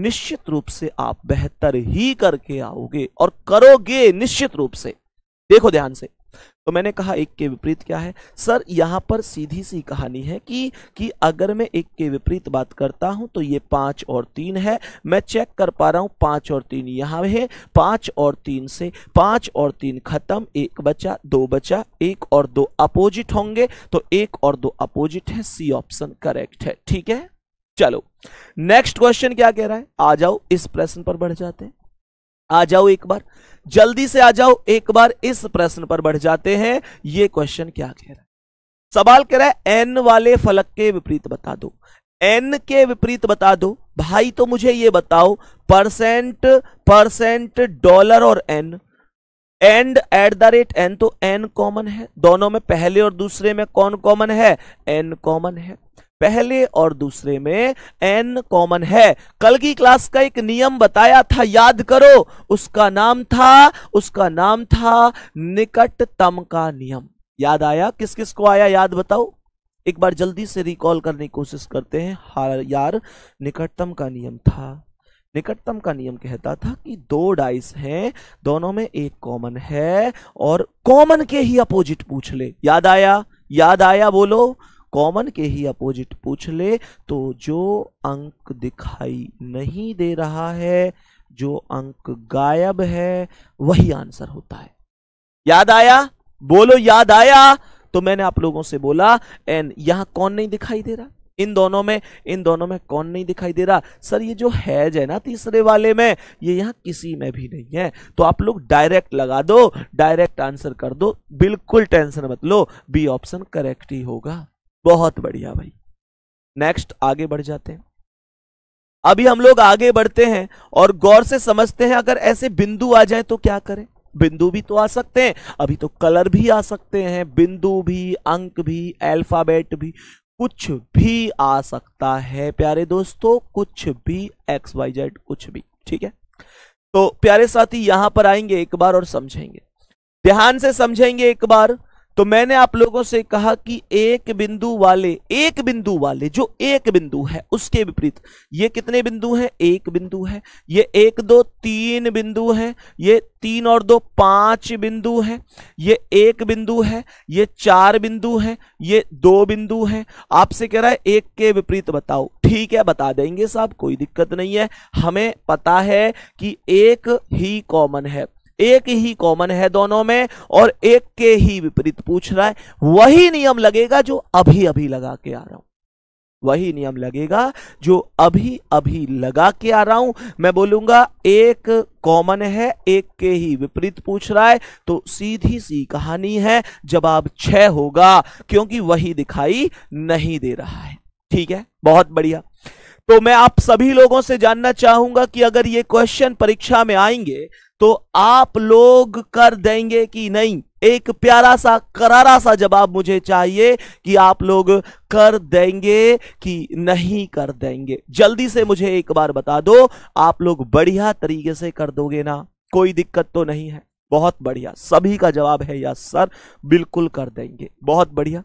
Speaker 1: निश्चित रूप से आप बेहतर ही करके आओगे और करोगे निश्चित रूप से देखो ध्यान से तो मैंने कहा एक के विपरीत क्या है सर यहाँ पर सीधी सी कहानी है कि कि अगर मैं एक के विपरीत बात करता हूँ तो ये पाँच और तीन है मैं चेक कर पा रहा हूँ पाँच और तीन यहाँ है पाँच और तीन से पाँच और तीन खत्म एक बचा दो बचा एक और दो अपोजिट होंगे तो एक और दो अपोजिट है सी ऑप्शन करेक्ट है ठीक है चलो नेक्स्ट क्वेश्चन क्या कह रहा है आ जाओ इस प्रश्न पर बढ़ जाते हैं आ जाओ एक बार जल्दी से आ जाओ एक बार इस प्रश्न पर बढ़ जाते हैं ये क्वेश्चन क्या कह रहा है सवाल कह रहा है एन वाले फलक के विपरीत बता दो एन के विपरीत बता दो भाई तो मुझे ये बताओ परसेंट परसेंट डॉलर और N and at the rate N तो एन कॉमन है दोनों में पहले और दूसरे में कौन कॉमन है एन कॉमन है पहले और दूसरे में एन कॉमन है कल की क्लास का एक नियम बताया था याद करो उसका नाम था उसका नाम था निकटतम का नियम याद आया किस किस को आया याद बताओ एक बार जल्दी से रिकॉल करने की कोशिश करते हैं हार यार निकटतम का नियम था निकटतम का नियम कहता था कि दो डाइस हैं दोनों में एक कॉमन है और कॉमन के ही अपोजिट पूछ ले याद आया याद आया बोलो कॉमन के ही अपोजिट पूछ ले तो जो अंक दिखाई नहीं दे रहा है जो अंक गायब है वही आंसर होता है याद आया बोलो याद आया तो मैंने आप लोगों से बोला एन यहां कौन नहीं दिखाई दे रहा इन दोनों में इन दोनों में कौन नहीं दिखाई दे रहा सर ये जो हैज है ना तीसरे वाले में ये यहां किसी में भी नहीं है तो आप लोग डायरेक्ट लगा दो डायरेक्ट आंसर कर दो बिल्कुल टेंशन मत लो बी ऑप्शन करेक्ट ही होगा बहुत बढ़िया भाई नेक्स्ट आगे बढ़ जाते हैं अभी हम लोग आगे बढ़ते हैं और गौर से समझते हैं अगर ऐसे बिंदु आ जाए तो क्या करें बिंदु भी तो आ सकते हैं अभी तो कलर भी आ सकते हैं बिंदु भी अंक भी अल्फाबेट भी कुछ भी आ सकता है प्यारे दोस्तों कुछ भी एक्स वाई जेड कुछ भी ठीक है तो प्यारे साथी यहां पर आएंगे एक बार और समझेंगे ध्यान से समझेंगे एक बार तो मैंने आप लोगों से कहा कि एक बिंदु वाले एक बिंदु वाले जो एक बिंदु है उसके विपरीत ये कितने बिंदु हैं एक बिंदु है ये एक दो तीन बिंदु हैं ये तीन और दो पांच बिंदु हैं ये एक बिंदु है ये चार बिंदु हैं ये दो बिंदु हैं आपसे कह रहा है एक के विपरीत बताओ ठीक है बता देंगे साहब कोई दिक्कत नहीं है हमें पता है कि एक ही कॉमन है एक ही कॉमन है दोनों में और एक के ही विपरीत पूछ रहा है वही नियम लगेगा जो अभी अभी लगा के आ रहा हूं वही नियम लगेगा जो अभी अभी लगा के आ रहा हूं मैं बोलूंगा एक कॉमन है एक के ही विपरीत पूछ रहा है तो सीधी सी कहानी है जवाब छह होगा क्योंकि वही दिखाई नहीं दे रहा है ठीक है बहुत बढ़िया तो मैं आप सभी लोगों से जानना चाहूंगा कि अगर ये क्वेश्चन परीक्षा में आएंगे तो आप लोग कर देंगे कि नहीं एक प्यारा सा करारा सा जवाब मुझे चाहिए कि आप लोग कर देंगे कि नहीं कर देंगे जल्दी से मुझे एक बार बता दो आप लोग बढ़िया तरीके से कर दोगे ना कोई दिक्कत तो नहीं है बहुत बढ़िया सभी का जवाब है या सर बिल्कुल कर देंगे बहुत बढ़िया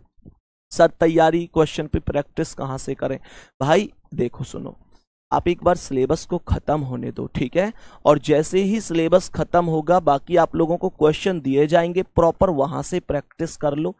Speaker 1: सर तैयारी क्वेश्चन पे प्रैक्टिस कहां से करें भाई देखो सुनो आप एक बार सिलेबस को ख़त्म होने दो ठीक है और जैसे ही सिलेबस ख़त्म होगा बाकी आप लोगों को क्वेश्चन दिए जाएंगे प्रॉपर वहां से प्रैक्टिस कर लो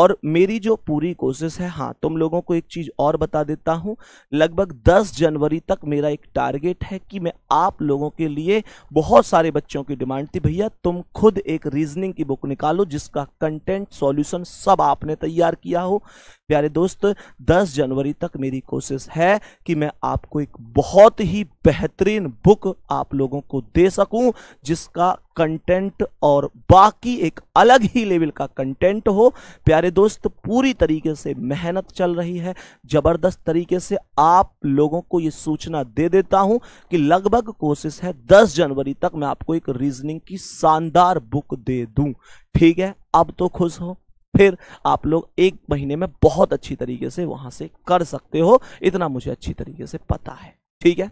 Speaker 1: और मेरी जो पूरी कोशिश है हाँ तुम लोगों को एक चीज़ और बता देता हूँ लगभग 10 जनवरी तक मेरा एक टारगेट है कि मैं आप लोगों के लिए बहुत सारे बच्चों की डिमांड थी भैया तुम खुद एक रीजनिंग की बुक निकालो जिसका कंटेंट सॉल्यूशन सब आपने तैयार किया हो प्यारे दोस्त 10 जनवरी तक मेरी कोशिश है कि मैं आपको एक बहुत ही बेहतरीन बुक आप लोगों को दे सकूं जिसका कंटेंट और बाकी एक अलग ही लेवल का कंटेंट हो प्यारे दोस्त पूरी तरीके से मेहनत चल रही है ज़बरदस्त तरीके से आप लोगों को ये सूचना दे देता हूं कि लगभग कोशिश है 10 जनवरी तक मैं आपको एक रीजनिंग की शानदार बुक दे दूं ठीक है अब तो खुश हो फिर आप लोग एक महीने में बहुत अच्छी तरीके से वहां से कर सकते हो इतना मुझे अच्छी तरीके से पता है ठीक है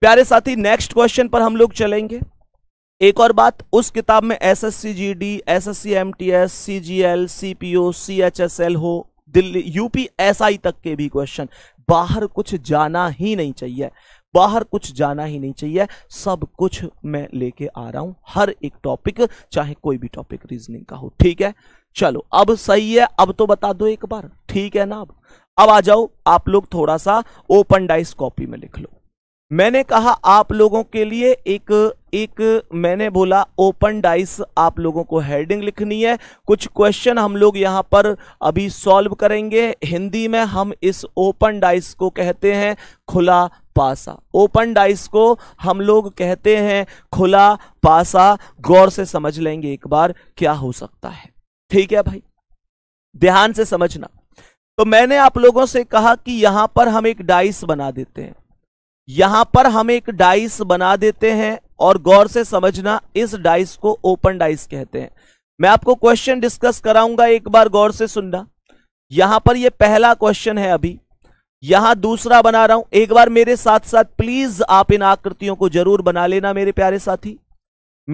Speaker 1: प्यारे साथी नेक्स्ट क्वेश्चन पर हम लोग चलेंगे एक और बात उस किताब में S S C G D S S C M T S C G L C P O C H S L हो दिल्ली यूपी एस आई तक के भी क्वेश्चन बाहर कुछ जाना ही नहीं चाहिए बाहर कुछ जाना ही नहीं चाहिए सब कुछ मैं लेके आ रहा हूं हर एक टॉपिक चाहे कोई भी टॉपिक रीजनिंग का हो ठीक है चलो अब सही है अब तो बता दो एक बार ठीक है ना अब अब आ जाओ आप लोग थोड़ा सा ओपन डाइस कॉपी में लिख लो मैंने कहा आप लोगों के लिए एक एक मैंने बोला ओपन डाइस आप लोगों को हेडिंग लिखनी है कुछ क्वेश्चन हम लोग यहाँ पर अभी सॉल्व करेंगे हिंदी में हम इस ओपन डाइस को कहते हैं खुला पासा ओपन डाइस को हम लोग कहते हैं खुला पासा गौर से समझ लेंगे एक बार क्या हो सकता है ठीक है भाई ध्यान से समझना तो मैंने आप लोगों से कहा कि यहां पर हम एक डाइस बना देते हैं यहां पर हम एक डाइस बना देते हैं और गौर से समझना इस डाइस को ओपन डाइस कहते हैं मैं आपको क्वेश्चन डिस्कस कराऊंगा एक बार गौर से सुनना यहां पर यह पहला क्वेश्चन है अभी यहां दूसरा बना रहा हूं एक बार मेरे साथ साथ प्लीज आप इन आकृतियों को जरूर बना लेना मेरे प्यारे साथी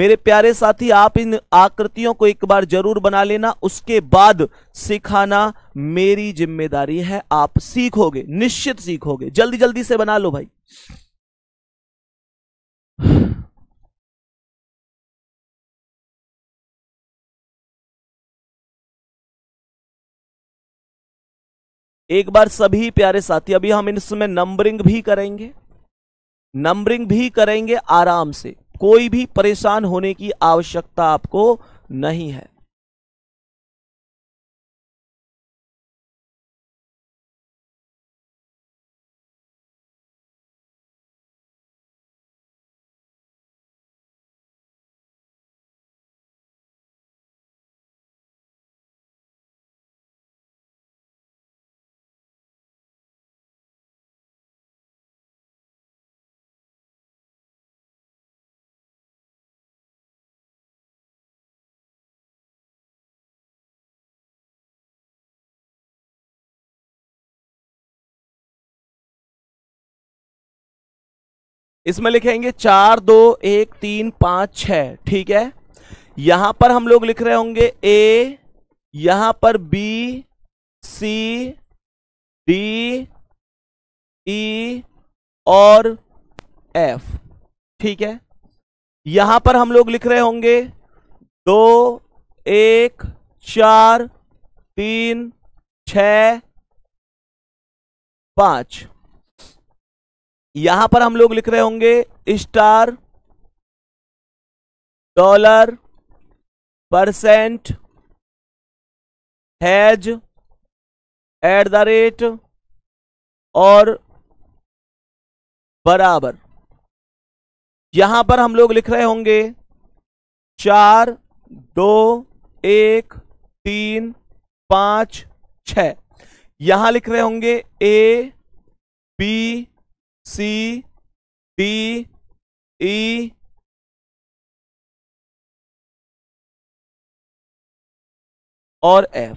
Speaker 1: मेरे प्यारे साथी आप इन आकृतियों को एक बार जरूर बना लेना उसके बाद सिखाना मेरी जिम्मेदारी है आप सीखोगे निश्चित सीखोगे जल्दी जल्दी से बना लो भाई एक बार सभी प्यारे साथी अभी हम इसमें नंबरिंग भी करेंगे नंबरिंग भी करेंगे आराम से कोई भी परेशान होने की आवश्यकता आपको नहीं है इसमें लिखेंगे चार दो एक तीन पांच छ ठीक है यहां पर हम लोग लिख रहे होंगे ए यहां पर बी सी डी ई और एफ ठीक है यहां पर हम लोग लिख रहे होंगे दो एक चार तीन छ पांच यहां पर हम लोग लिख रहे होंगे star dollar percent hash at the rate और बराबर यहां पर हम लोग लिख रहे होंगे चार दो एक तीन पांच छ यहां लिख रहे होंगे A B C D E और F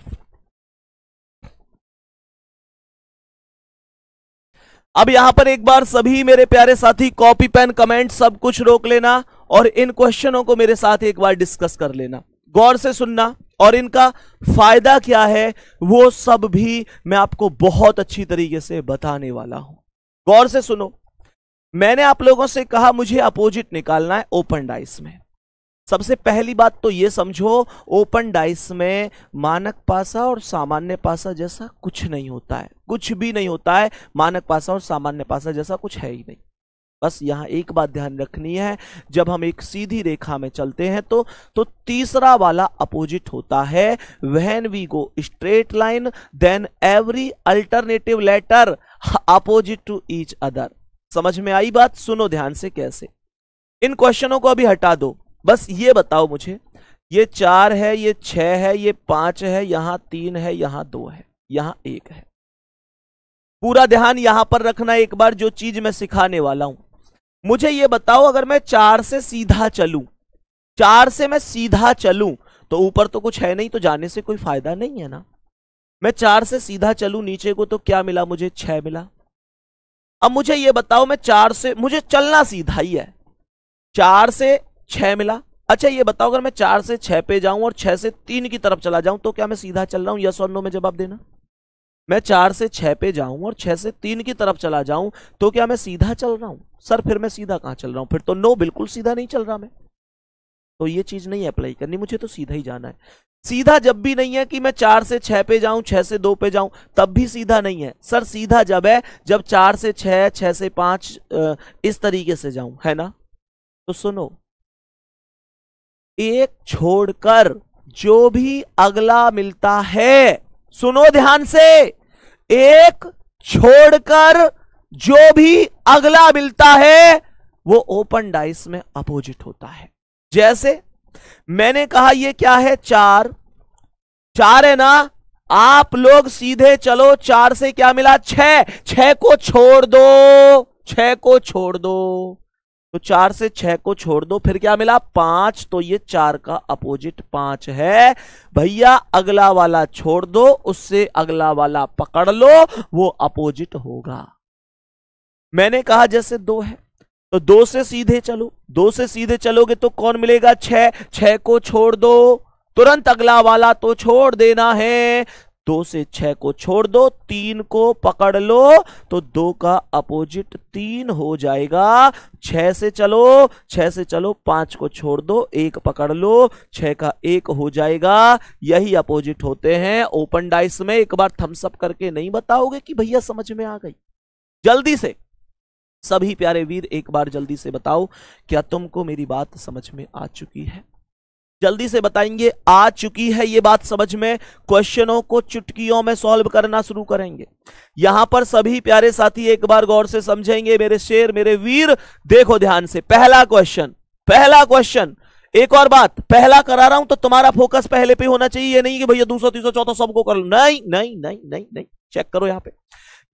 Speaker 1: अब यहां पर एक बार सभी मेरे प्यारे साथी कॉपी पेन कमेंट सब कुछ रोक लेना और इन क्वेश्चनों को मेरे साथ एक बार डिस्कस कर लेना गौर से सुनना और इनका फायदा क्या है वो सब भी मैं आपको बहुत अच्छी तरीके से बताने वाला हूं गौर से सुनो मैंने आप लोगों से कहा मुझे अपोजिट निकालना है ओपन डाइस में सबसे पहली बात तो यह समझो ओपन डाइस में मानक पासा और सामान्य पासा जैसा कुछ नहीं होता है कुछ भी नहीं होता है मानक पासा और सामान्य पासा जैसा कुछ है ही नहीं बस यहां एक बात ध्यान रखनी है जब हम एक सीधी रेखा में चलते हैं तो तो तीसरा वाला अपोजिट होता है when we go straight line then every alternative letter opposite to each other समझ में आई बात सुनो ध्यान से कैसे इन क्वेश्चनों को अभी हटा दो बस ये बताओ मुझे ये चार है ये छ है ये पांच है यहां तीन है यहां दो है यहां एक है पूरा ध्यान यहां पर रखना एक बार जो चीज मैं सिखाने वाला हूं मुझे ये बताओ अगर मैं चार से सीधा चलू चार से मैं सीधा चलू तो ऊपर तो कुछ है नहीं तो जाने से कोई फायदा नहीं है ना मैं चार से सीधा चलू नीचे को तो क्या मिला मुझे छह मिला अब मुझे ये बताओ मैं चार से मुझे चलना सीधा ही है चार से छह मिला अच्छा ये बताओ अगर मैं चार से छह पे जाऊं और छह से तीन की तरफ चला जाऊं तो क्या मैं सीधा चल रहा हूं यस और नो में जवाब देना मैं चार से छह पे जाऊं और छह से तीन की तरफ चला जाऊं तो क्या मैं सीधा चल रहा हूं सर फिर मैं सीधा कहां चल रहा हूं फिर तो नो बिल्कुल सीधा नहीं चल रहा मैं तो ये चीज नहीं अप्लाई करनी मुझे तो सीधा ही जाना है सीधा जब भी नहीं है कि मैं चार से छह पे जाऊं छह से दो पे जाऊं तब भी सीधा नहीं है सर सीधा जब है जब चार से छह छह से पांच इस तरीके से जाऊं है ना तो सुनो एक छोड़कर जो भी अगला मिलता है सुनो ध्यान से एक छोड़कर जो भी अगला मिलता है वो ओपन डाइस में अपोजिट होता है जैसे मैंने कहा ये क्या है चार चार है ना आप लोग सीधे चलो चार से क्या मिला छह छह को छोड़ दो छह को छोड़ दो तो चार से छह को छोड़ दो फिर क्या मिला पांच तो ये चार का अपोजिट पांच है भैया अगला वाला छोड़ दो उससे अगला वाला पकड़ लो वो अपोजिट होगा मैंने कहा जैसे दो है तो दो से सीधे चलो दो से सीधे चलोगे तो कौन मिलेगा छह छह को छोड़ दो तुरंत अगला वाला तो छोड़ देना है दो से छह को छोड़ दो तीन को पकड़ लो तो दो का अपोजिट तीन हो जाएगा छह से चलो छह से चलो पांच को छोड़ दो एक पकड़ लो छह का एक हो जाएगा यही अपोजिट होते हैं ओपन डाइस में एक बार थम्सअप करके नहीं बताओगे कि भैया समझ में आ गई जल्दी से सभी प्यारे वीर एक बार जल्दी से बताओ क्या तुमको मेरी बात समझ में आ चुकी है जल्दी से बताएंगे आ चुकी है ये बात समझ में क्वेश्चनों को चुटकियों में सॉल्व करना शुरू करेंगे यहां पर सभी प्यारे साथी एक बार गौर से समझेंगे मेरे शेर मेरे वीर देखो ध्यान से पहला क्वेश्चन पहला क्वेश्चन एक और बात पहला करा रहा हूं तो तुम्हारा फोकस पहले पे होना चाहिए नहीं कि भैया दो सौ तीन सौ चौथा सबको कर लो नहीं नहीं नहीं नहीं नहीं चेक करो यहां पे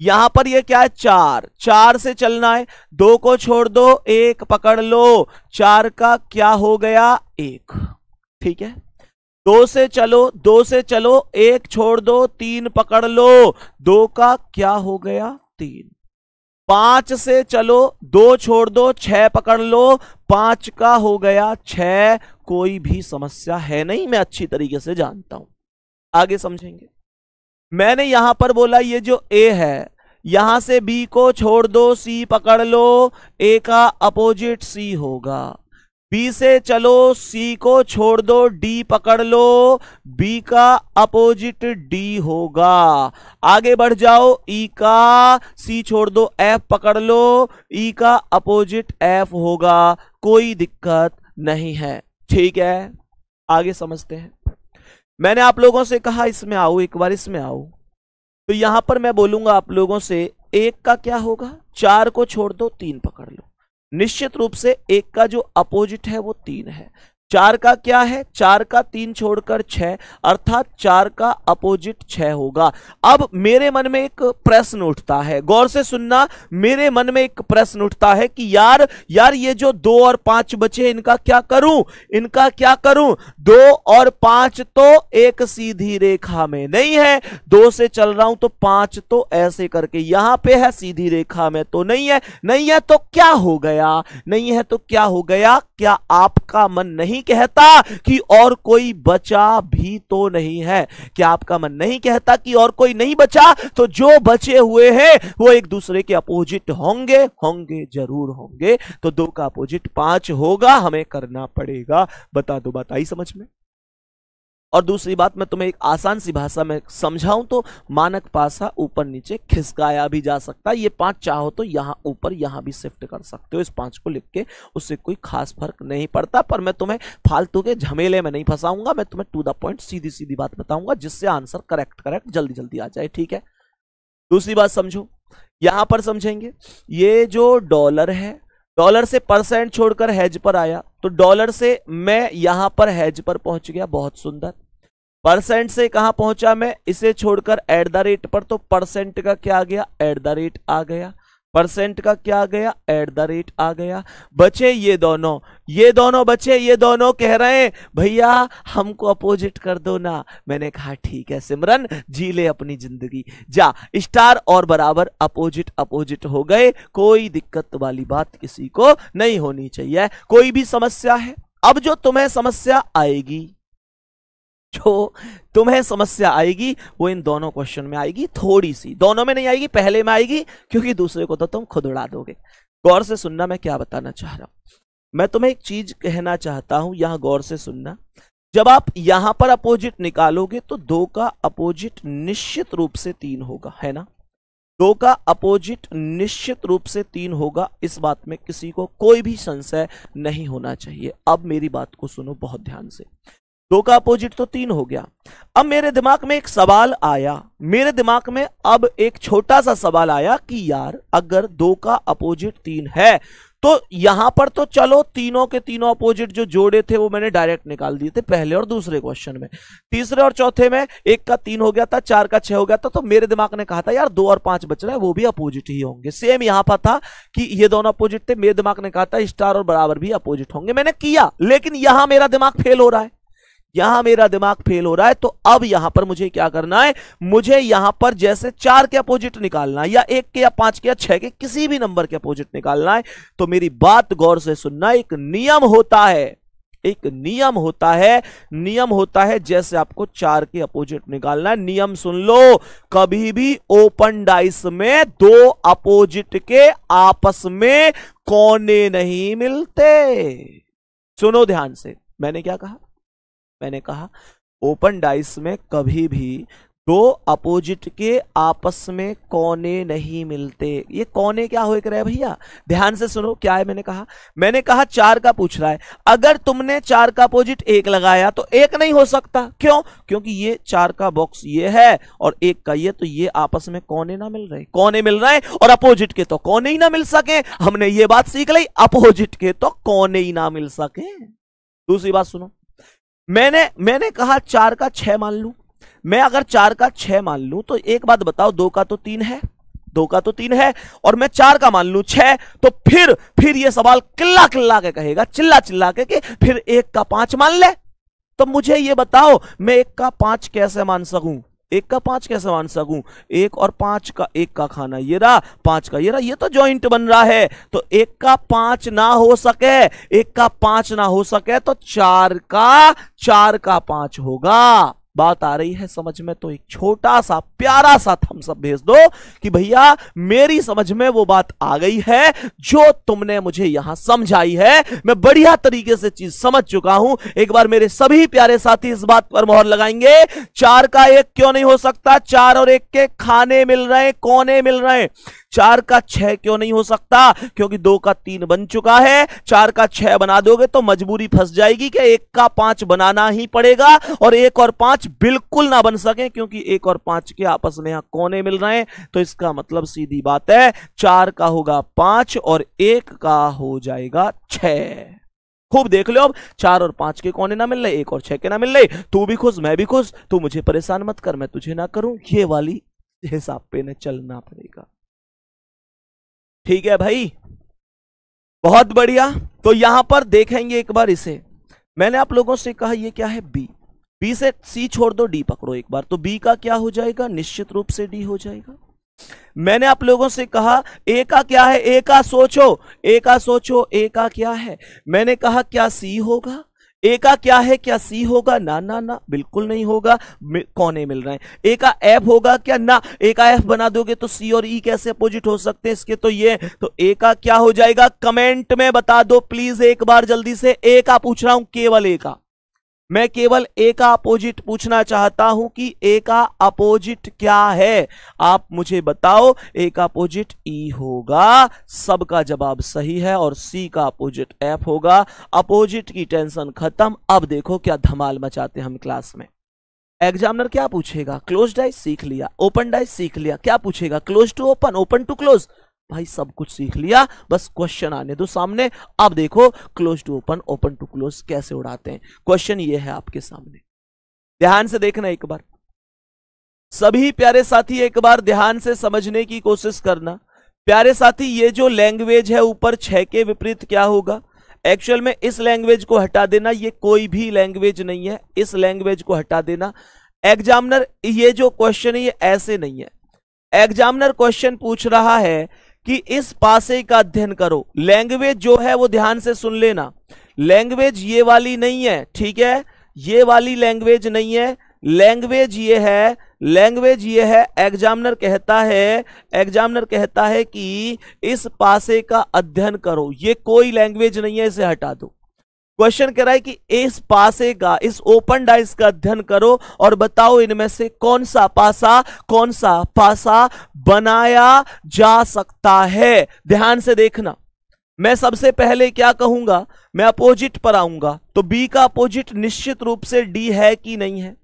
Speaker 1: यहां पर ये क्या है चार चार से चलना है दो को छोड़ दो एक पकड़ लो चार का क्या हो गया एक ठीक है दो से चलो दो से चलो एक छोड़ दो तीन पकड़ लो दो का क्या हो गया तीन पांच से चलो दो छोड़ दो छह पकड़ लो पांच का हो गया छह कोई भी समस्या है नहीं मैं अच्छी तरीके से जानता हूं आगे समझेंगे मैंने यहां पर बोला ये जो ए है यहां से बी को छोड़ दो सी पकड़ लो ए का अपोजिट सी होगा बी से चलो सी को छोड़ दो डी पकड़ लो बी का अपोजिट डी होगा आगे बढ़ जाओ ई e का सी छोड़ दो एफ पकड़ लो ई e का अपोजिट एफ होगा कोई दिक्कत नहीं है ठीक है आगे समझते हैं मैंने आप लोगों से कहा इसमें आओ एक बार इसमें आओ तो यहां पर मैं बोलूंगा आप लोगों से एक का क्या होगा चार को छोड़ दो तीन पकड़ लो निश्चित रूप से एक का जो अपोजिट है वो तीन है चार का क्या है चार का तीन छोड़कर छह अर्थात चार का अपोजिट छह होगा अब मेरे मन में एक प्रश्न उठता है गौर से सुनना मेरे मन में एक प्रश्न उठता है कि यार यार ये जो दो और पांच बचे इनका क्या करूं इनका क्या करूं दो और पांच तो एक सीधी रेखा में नहीं है दो से चल रहा हूं तो पांच तो ऐसे करके यहां पे है सीधी रेखा में तो नहीं है नहीं है तो क्या हो गया नहीं है तो क्या हो गया क्या आपका मन नहीं नहीं कहता कि और कोई बचा भी तो नहीं है क्या आपका मन नहीं कहता कि और कोई नहीं बचा तो जो बचे हुए हैं वो एक दूसरे के अपोजिट होंगे होंगे जरूर होंगे तो दो का अपोजिट पांच होगा हमें करना पड़ेगा बता दो बात आई समझ में और दूसरी बात मैं तुम्हें एक आसान सी भाषा में समझाऊं तो मानक पासा ऊपर नीचे खिसकाया भी जा सकता है ये पांच चाहो तो यहाँ ऊपर यहाँ भी शिफ्ट कर सकते हो इस पांच को लिख के उससे कोई खास फर्क नहीं पड़ता पर मैं तुम्हें फालतू के झमेले में नहीं फंसाऊंगा मैं तुम्हें टू द पॉइंट सीधी सीधी बात बताऊंगा जिससे आंसर करेक्ट करेक्ट जल्दी जल्दी आ जाए ठीक है दूसरी बात समझो यहां पर समझेंगे ये जो डॉलर है डॉलर से परसेंट छोड़कर हैज पर आया तो डॉलर से मैं यहां पर हैज पर पहुंच गया बहुत सुंदर परसेंट से कहां पहुंचा मैं इसे छोड़कर एट द रेट पर तो परसेंट का क्या आ गया एट द रेट आ गया परसेंट का क्या आ गया एट द रेट आ गया बचे ये दोनों ये दोनों बचे ये दोनों कह रहे हैं भैया हमको अपोजिट कर दो ना मैंने कहा ठीक है सिमरन जी ले अपनी जिंदगी जा स्टार और बराबर अपोजिट अपोजिट हो गए कोई दिक्कत वाली बात किसी को नहीं होनी चाहिए कोई भी समस्या है अब जो तुम्हें समस्या आएगी जो तुम्हें समस्या आएगी वो इन दोनों क्वेश्चन में आएगी थोड़ी सी दोनों में नहीं आएगी पहले में आएगी क्योंकि दूसरे को तो तुम खुद उड़ा दोगे गौर से सुनना मैं क्या बताना चाह रहा हूं मैं तुम्हें एक चीज कहना चाहता हूं यहां गौर से सुनना जब आप यहां पर अपोजिट निकालोगे तो दो का अपोजिट निश्चित रूप से तीन होगा है ना दो का अपोजिट निश्चित रूप से तीन होगा इस बात में किसी को कोई भी संशय नहीं होना चाहिए अब मेरी बात को सुनो बहुत ध्यान से दो का अपोजिट तो तीन हो गया अब मेरे दिमाग में एक सवाल आया मेरे दिमाग में अब एक छोटा सा सवाल आया कि यार अगर दो का अपोजिट तीन है तो यहां पर तो चलो तीनों के तीनों अपोजिट जो जोड़े थे वो मैंने डायरेक्ट निकाल दिए थे पहले और दूसरे क्वेश्चन में तीसरे और चौथे में एक का तीन हो गया था चार का छह हो गया था तो मेरे दिमाग ने कहा था यार दो और पांच बच रहा है वो भी अपोजिट ही होंगे सेम यहां पर था कि ये दोनों अपोजिट थे मेरे दिमाग ने कहा था स्टार और बराबर भी अपोजिट होंगे मैंने किया लेकिन यहां मेरा दिमाग फेल हो रहा है यहां मेरा दिमाग फेल हो रहा है तो अब यहां पर मुझे क्या करना है मुझे यहां पर जैसे चार के अपोजिट निकालना है या एक के या पांच के या छह के किसी भी नंबर के अपोजिट निकालना है तो मेरी बात गौर से सुनना एक नियम होता है एक नियम होता है नियम होता है जैसे आपको चार के अपोजिट निकालना है नियम सुन लो कभी भी ओपन डाइस में दो अपोजिट के आपस में कोने नहीं मिलते सुनो ध्यान से मैंने क्या कहा मैंने कहा ओपन डाइस में कभी भी दो अपोजिट के आपस में कोने नहीं मिलते ये कोने क्या हो रहे भैया ध्यान से सुनो क्या है मैंने कहा मैंने कहा चार का पूछ रहा है अगर तुमने चार का अपोजिट एक लगाया तो एक नहीं हो सकता क्यों क्योंकि ये चार का बॉक्स ये है और एक का ये तो ये आपस में कोने ना मिल रहे कोने मिल रहे और अपोजिट के तो कोने ही ना मिल सके हमने ये बात सीख ली अपोजिट के तो कोने ही ना मिल सके दूसरी बात सुनो मैंने मैंने कहा चार का छह मान लू मैं अगर चार का छह मान लू तो एक बात बताओ दो का तो तीन है दो का तो तीन है और मैं चार का मान लू छह तो फिर फिर ये सवाल किल्ला किल्ला के कहेगा चिल्ला चिल्ला के कि फिर एक का पांच मान ले तो मुझे ये बताओ मैं एक का पांच कैसे मान सकूं एक का पांच कैसे मान सकू एक और पांच का एक का खाना ये रहा पांच का ये रहा ये तो जॉइंट बन रहा है तो एक का पांच ना हो सके एक का पांच ना हो सके तो चार का चार का पांच होगा बात आ रही है समझ में तो एक छोटा सा प्यारा सा थम्सअप भेज दो कि भैया मेरी समझ में वो बात आ गई है जो तुमने मुझे यहां समझाई है मैं बढ़िया तरीके से चीज समझ चुका हूं एक बार मेरे सभी प्यारे साथी इस बात पर मोहर लगाएंगे चार का एक क्यों नहीं हो सकता चार और एक के खाने मिल रहे हैं कोने मिल रहे हैं चार का छह क्यों नहीं हो सकता क्योंकि दो का तीन बन चुका है चार का छह बना दोगे तो मजबूरी फंस जाएगी कि एक का पांच बनाना ही पड़ेगा और एक और पांच बिल्कुल ना बन सके क्योंकि एक और पांच के आपस में यहां कोने मिल रहे हैं तो इसका मतलब सीधी बात है चार का होगा पांच और एक का हो जाएगा छ खूब देख लो अब चार और पांच के कोने ना मिल रहे एक और छह के ना मिल रहे तू भी खुश मैं भी खुश तू मुझे परेशान मत कर मैं तुझे ना करूं ये वाली हिसाब पे ना चलना पड़ेगा ठीक है भाई बहुत बढ़िया तो यहां पर देखेंगे एक बार इसे मैंने आप लोगों से कहा यह क्या है बी बी से सी छोड़ दो डी पकड़ो एक बार तो बी का क्या हो जाएगा निश्चित रूप से डी हो जाएगा मैंने आप लोगों से कहा ए का क्या है ए का सोचो ए का सोचो ए का क्या है मैंने कहा क्या सी होगा ए का क्या है क्या सी होगा ना ना ना बिल्कुल नहीं होगा कौने मिल रहे हैं ए का एफ होगा क्या ना ए का एफ बना दोगे तो सी और ई e कैसे अपोजिट हो सकते हैं इसके तो ये तो ए का क्या हो जाएगा कमेंट में बता दो प्लीज एक बार जल्दी से ए का पूछ रहा हूं केवल ए का मैं केवल ए का अपोजिट पूछना चाहता हूं कि ए का अपोजिट क्या है आप मुझे बताओ ए का अपोजिट ई होगा सबका जवाब सही है और सी का अपोजिट एफ होगा अपोजिट की टेंशन खत्म अब देखो क्या धमाल मचाते हम क्लास में एग्जामिनर क्या पूछेगा क्लोज डाइस सीख लिया ओपन डाइस सीख लिया क्या पूछेगा close to open open to close भाई सब कुछ सीख लिया बस क्वेश्चन आने दो सामने अब देखो close to open open to close कैसे उड़ाते हैं क्वेश्चन ये है आपके सामने ध्यान से देखना एक बार सभी प्यारे साथी एक बार ध्यान से समझने की कोशिश करना प्यारे साथी ये जो लैंग्वेज है ऊपर छह के विपरीत क्या होगा एक्चुअल में इस लैंग्वेज को हटा देना ये कोई भी लैंग्वेज नहीं है इस लैंग्वेज को हटा देना एग्जामिनर ये जो क्वेश्चन है ये ऐसे नहीं है एग्जामिनर क्वेश्चन पूछ रहा है कि इस पासे का अध्ययन करो लैंग्वेज जो है वो ध्यान से सुन लेना लैंग्वेज ये वाली नहीं है ठीक है ये वाली लैंग्वेज नहीं है लैंग्वेज ये है लैंग्वेज ये है एग्जामिनर कहता है एग्जामिनर कहता है कि इस पासे का अध्ययन करो ये कोई लैंग्वेज नहीं है इसे हटा दो क्वेश्चन कह रहा है कि इस पासे का इस ओपन डाइस का अध्ययन करो और बताओ इनमें से कौन सा पासा कौन सा पासा बनाया जा सकता है ध्यान से देखना मैं सबसे पहले क्या कहूंगा मैं अपोजिट पर आऊंगा तो बी का अपोजिट निश्चित रूप से डी है कि नहीं है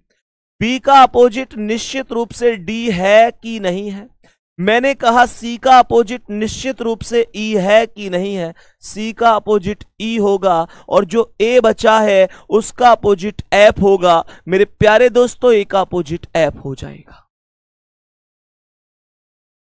Speaker 1: बी का अपोजिट निश्चित रूप से डी है कि नहीं है मैंने कहा सी का अपोजिट निश्चित रूप से ई e है कि नहीं है सी का अपोजिट ई e होगा और जो ए बचा है उसका अपोजिट एफ होगा मेरे प्यारे दोस्तों ए का अपोजिट एफ हो जाएगा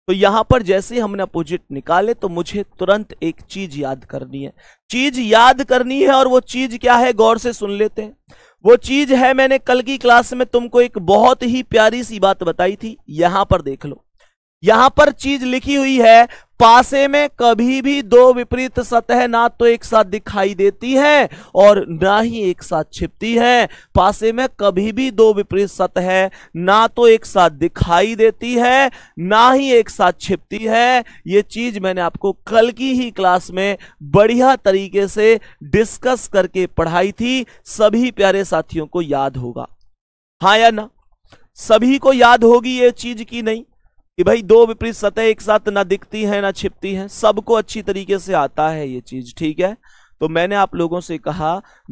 Speaker 1: तो यहां पर जैसे ही हमने अपोजिट निकाले तो मुझे तुरंत एक चीज याद करनी है चीज याद करनी है और वो चीज क्या है गौर से सुन लेते हैं वो चीज है मैंने कल की क्लास में तुमको एक बहुत ही प्यारी सी बात बताई थी यहां पर देख लो यहां पर चीज लिखी हुई है पासे में कभी भी दो विपरीत सतह ना तो एक साथ दिखाई देती है और ना ही एक साथ छिपती है पासे में कभी भी दो विपरीत सतह ना तो एक साथ दिखाई देती है ना ही एक साथ छिपती है ये चीज मैंने आपको कल की ही क्लास में बढ़िया तरीके से डिस्कस करके पढ़ाई थी सभी प्यारे साथियों को याद होगा हाँ या ना सभी को याद होगी ये चीज की नहीं कि भाई दो विपरीत सतह एक साथ ना दिखती है ना छिपती है सबको अच्छी तरीके से आता है ये चीज ठीक है तो मैंने आप लोगों से कहा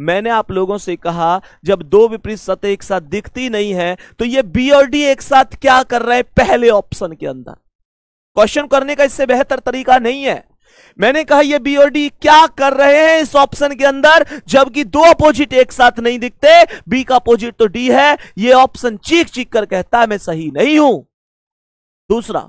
Speaker 1: मैंने आप लोगों से कहा जब दो विपरीत सतह एक साथ दिखती नहीं है तो ये बी और डी एक साथ क्या कर रहे हैं पहले ऑप्शन के अंदर क्वेश्चन करने का इससे बेहतर तरीका नहीं है मैंने कहा ये बी और डी क्या कर रहे हैं इस ऑप्शन के अंदर जबकि दो अपोजिट एक साथ नहीं दिखते बी का अपोजिट तो डी है ये ऑप्शन चीख चीख कर कहता है मैं सही नहीं हूं दूसरा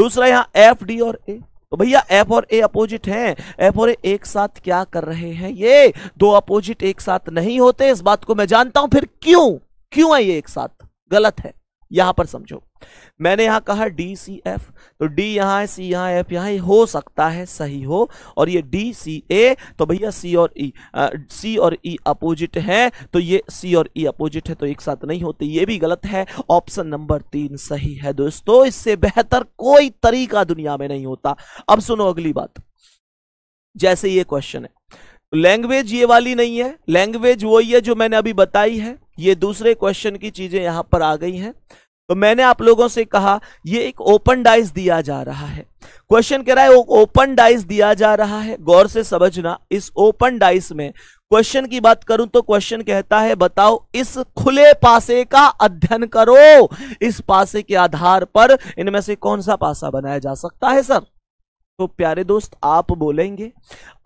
Speaker 1: दूसरा यहां एफ डी और ए तो भैया एफ और ए अपोजिट हैं एफ और ए एक साथ क्या कर रहे हैं ये दो अपोजिट एक साथ नहीं होते इस बात को मैं जानता हूं फिर क्यों क्यों है ये एक साथ गलत है यहां पर समझो मैंने यहां कहा डी सी एफ तो डी यहां है सी यहां एफ यहां हो सकता है सही हो और ये डी सी ए तो भैया सी और ई e, सी और ई अपोजिट है तो ये सी और ई अपोजिट है तो एक साथ नहीं होते ये भी गलत है ऑप्शन नंबर तीन सही है दोस्तों इससे बेहतर कोई तरीका दुनिया में नहीं होता अब सुनो अगली बात जैसे ये क्वेश्चन है लैंग्वेज ये वाली नहीं है लैंग्वेज वही है जो मैंने अभी बताई है ये दूसरे क्वेश्चन की चीजें यहां पर आ गई हैं तो मैंने आप लोगों से कहा ये एक ओपन डाइस दिया जा रहा है क्वेश्चन कह रहा है ओपन डाइस दिया जा रहा है गौर से समझना इस ओपन डाइस में क्वेश्चन की बात करूं तो क्वेश्चन कहता है बताओ इस खुले पासे का अध्ययन करो इस पासे के आधार पर इनमें से कौन सा पासा बनाया जा सकता है सर तो प्यारे दोस्त आप बोलेंगे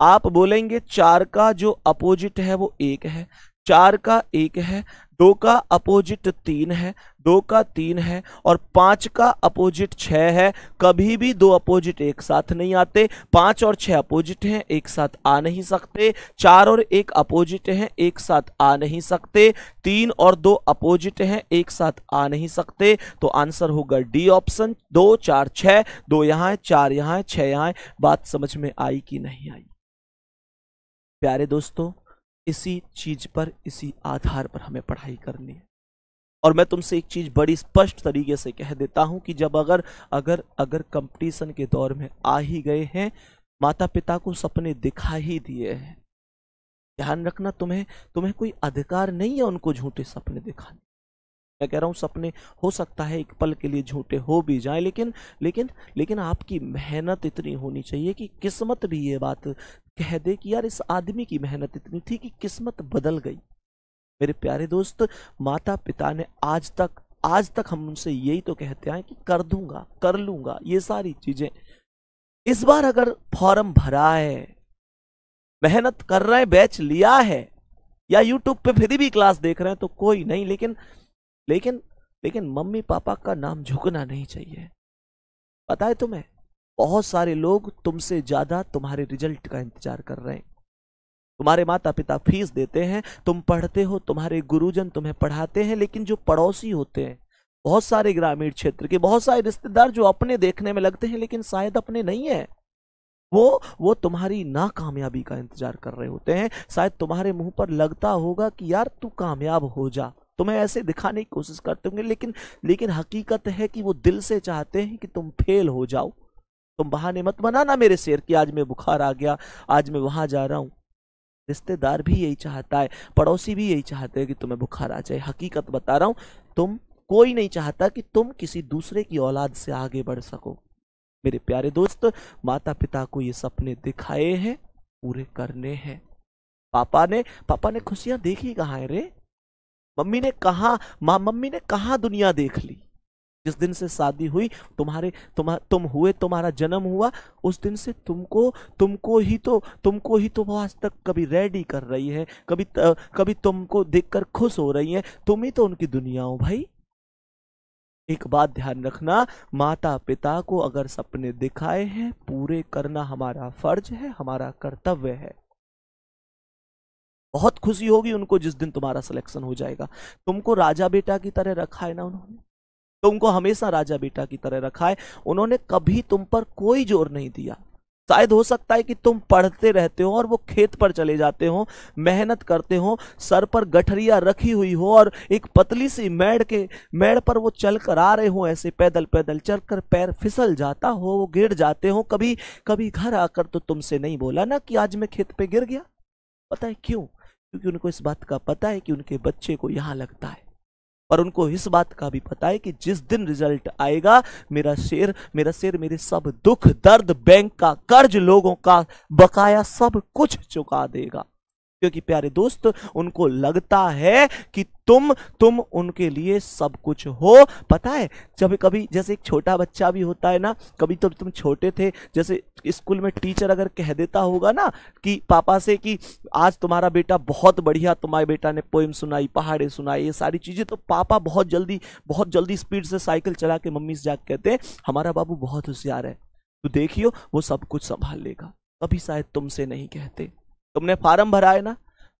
Speaker 1: आप बोलेंगे चार का जो अपोजिट है वो एक है चार का एक है दो का अपोजिट तीन है दो का तीन है और पांच का अपोजिट छ है कभी भी दो अपोजिट एक साथ नहीं आते पांच और छः अपोजिट हैं एक साथ आ नहीं सकते चार और एक अपोजिट हैं एक साथ आ नहीं सकते तीन और दो अपोजिट हैं एक साथ आ नहीं सकते तो आंसर होगा डी ऑप्शन दो चार छ दो यहाँ है चार यहाँ है छः यहाँ है बात समझ में आई कि नहीं आई प्यारे दोस्तों इसी चीज़ पर इसी आधार पर हमें पढ़ाई करनी है और मैं तुमसे एक चीज़ बड़ी स्पष्ट तरीके से कह देता हूं कि जब अगर अगर अगर कंपटीशन के दौर में आ ही गए हैं माता पिता को सपने दिखा ही दिए हैं ध्यान रखना तुम्हें तुम्हें कोई अधिकार नहीं है उनको झूठे सपने दिखाने मैं कह रहा हूं सपने हो सकता है एक पल के लिए झूठे हो भी जाए लेकिन लेकिन लेकिन आपकी मेहनत इतनी होनी चाहिए कि किस्मत भी ये बात कह दे कि यार इस आदमी की मेहनत इतनी थी कि किस्मत बदल गई मेरे प्यारे दोस्त माता पिता ने आज तक आज तक हम उनसे यही तो कहते हैं कि कर दूंगा कर लूंगा ये सारी चीजें इस बार अगर फॉर्म भरा है मेहनत कर रहे हैं बैच लिया है या यूट्यूब पे फिर भी क्लास देख रहे हैं तो कोई नहीं लेकिन लेकिन लेकिन मम्मी पापा का नाम झुकना नहीं चाहिए पता है तुम्हें बहुत सारे लोग तुमसे ज़्यादा तुम्हारे रिजल्ट का इंतजार कर रहे हैं तुम्हारे माता पिता फीस देते हैं तुम पढ़ते हो तुम्हारे गुरुजन तुम्हें पढ़ाते हैं लेकिन जो पड़ोसी होते हैं बहुत सारे ग्रामीण क्षेत्र के बहुत सारे रिश्तेदार जो अपने देखने में लगते हैं लेकिन शायद अपने नहीं है वो वो तुम्हारी नाकामयाबी का इंतजार कर रहे होते हैं शायद तुम्हारे मुंह पर लगता होगा कि यार तू कामयाब हो जा तुम्हें ऐसे दिखाने की कोशिश करते होंगे लेकिन लेकिन हकीकत है कि वो दिल से चाहते हैं कि तुम फेल हो जाओ तुम बहाने मत बनाना मेरे शेर की आज मैं बुखार आ गया आज मैं वहां जा रहा हूँ रिश्तेदार भी यही चाहता है पड़ोसी भी यही चाहते हैं कि तुम्हें बुखार आ जाए हकीकत बता रहा हूँ तुम कोई नहीं चाहता कि तुम किसी दूसरे की औलाद से आगे बढ़ सको मेरे प्यारे दोस्त माता पिता को ये सपने दिखाए हैं पूरे करने हैं पापा ने पापा ने खुशियां देखी कहा है रे मम्मी ने कहा मम्मी ने कहा दुनिया देख ली जिस दिन से शादी हुई तुम्हारे तुम तुम हुए तुम्हारा जन्म हुआ उस दिन से तुमको तुमको ही तो तुमको ही तो वो आज तक कभी रेडी कर रही है कभी त, कभी तुमको देखकर खुश हो रही है तुम ही तो उनकी दुनिया हो भाई एक बात ध्यान रखना माता पिता को अगर सपने दिखाए हैं पूरे करना हमारा फर्ज है हमारा कर्तव्य है बहुत खुशी होगी उनको जिस दिन तुम्हारा सिलेक्शन हो जाएगा तुमको राजा बेटा की तरह रखा है ना उन्होंने तुमको हमेशा राजा बेटा की तरह रखा है उन्होंने कभी तुम पर कोई जोर नहीं दिया शायद हो सकता है कि तुम पढ़ते रहते हो और वो खेत पर चले जाते हो मेहनत करते हो सर पर गठरिया रखी हुई हो और एक पतली सी मेड़ के मेड़ पर वो चल कर आ रहे हो ऐसे पैदल पैदल चलकर पैर फिसल जाता हो वो गिर जाते हो कभी कभी घर आकर तो तुमसे नहीं बोला ना कि आज मैं खेत पे गिर गया पता है क्यों क्योंकि उनको इस बात का पता है कि उनके बच्चे को यहाँ लगता है पर उनको इस बात का भी पता है कि जिस दिन रिजल्ट आएगा मेरा शेर मेरा शेर मेरे सब दुख दर्द बैंक का कर्ज लोगों का बकाया सब कुछ चुका देगा क्योंकि प्यारे दोस्त उनको लगता है कि तुम तुम उनके लिए सब कुछ हो पता है जब कभी जैसे एक छोटा बच्चा भी होता है ना कभी तो तुम छोटे थे जैसे स्कूल में टीचर अगर कह देता होगा ना कि पापा से कि आज तुम्हारा बेटा बहुत बढ़िया तुम्हारे बेटा ने पोइम सुनाई पहाड़े सुनाई ये सारी चीज़ें तो पापा बहुत जल्दी बहुत जल्दी स्पीड से साइकिल चला के मम्मी से जाके कहते हैं हमारा बाबू बहुत होशियार है तो देखियो वो सब कुछ संभाल लेगा कभी शायद तुमसे नहीं कहते तुमने फार्म भरा है ना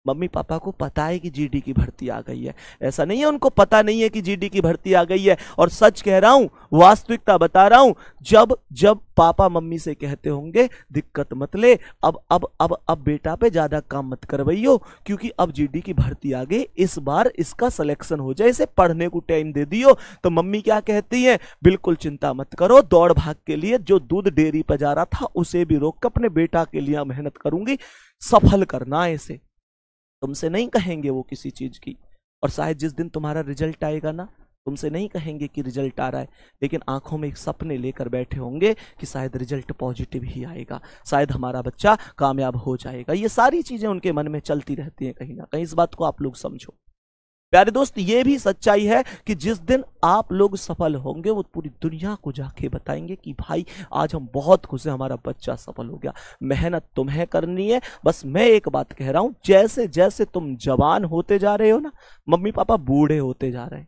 Speaker 1: मम्मी पापा को पता है कि जीडी की भर्ती आ गई है ऐसा नहीं है उनको पता नहीं है कि जीडी की भर्ती आ गई है और सच कह रहा हूं वास्तविकता बता रहा हूं जब जब पापा मम्मी से कहते होंगे दिक्कत मत ले अब अब अब अब बेटा पे ज़्यादा काम मत करवाइयो क्योंकि अब जीडी की भर्ती आ गई इस बार इसका सिलेक्शन हो जाए इसे पढ़ने को टाइम दे दियो तो मम्मी क्या कहती हैं बिल्कुल चिंता मत करो दौड़ भाग के लिए जो दूध डेयरी पर जा रहा था उसे भी रोक कर अपने बेटा के लिए मेहनत करूंगी सफल करना ऐसे तुमसे नहीं कहेंगे वो किसी चीज़ की और शायद जिस दिन तुम्हारा रिजल्ट आएगा ना तुमसे नहीं कहेंगे कि रिजल्ट आ रहा है लेकिन आंखों में एक सपने लेकर बैठे होंगे कि शायद रिजल्ट पॉजिटिव ही आएगा शायद हमारा बच्चा कामयाब हो जाएगा ये सारी चीज़ें उनके मन में चलती रहती हैं कहीं ना कहीं इस बात को आप लोग समझो प्यारे दोस्त ये भी सच्चाई है कि जिस दिन आप लोग सफल होंगे वो पूरी दुनिया को जाके बताएंगे कि भाई आज हम बहुत खुश हैं हमारा बच्चा सफल हो गया मेहनत तुम्हें करनी है बस मैं एक बात कह रहा हूँ जैसे जैसे तुम जवान होते जा रहे हो ना मम्मी पापा बूढ़े होते जा रहे हैं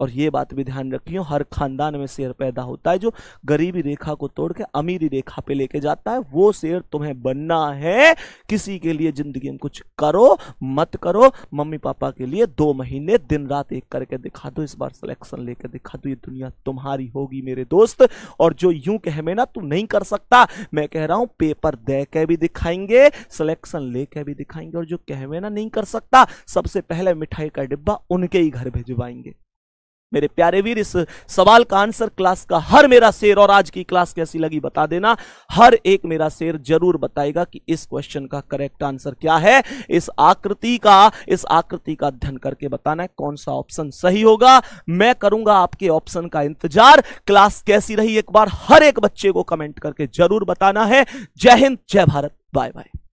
Speaker 1: और ये बात भी ध्यान रखियो हर खानदान में शेयर पैदा होता है जो गरीबी रेखा को तोड़ के अमीरी रेखा पे लेके जाता है वो शेयर तुम्हें बनना है किसी के लिए जिंदगी में कुछ करो मत करो मम्मी पापा के लिए दो महीने दिन रात एक करके दिखा दो इस बार सिलेक्शन लेके दिखा दो ये दुनिया तुम्हारी होगी मेरे दोस्त और जो यूं कह में ना तू नहीं कर सकता मैं कह रहा हूं पेपर दे के भी दिखाएंगे सिलेक्शन लेके भी दिखाएंगे और जो कह में ना नहीं कर सकता सबसे पहले मिठाई का डिब्बा उनके ही घर भिजवाएंगे मेरे प्यारे वीर इस सवाल का आंसर क्लास का हर मेरा शेर और आज की क्लास कैसी लगी बता देना हर एक मेरा शेर जरूर बताएगा कि इस क्वेश्चन का करेक्ट आंसर क्या है इस आकृति का इस आकृति का अध्ययन करके बताना है कौन सा ऑप्शन सही होगा मैं करूंगा आपके ऑप्शन का इंतजार क्लास कैसी रही एक बार हर एक बच्चे को कमेंट करके जरूर बताना है जय हिंद जय भारत बाय बाय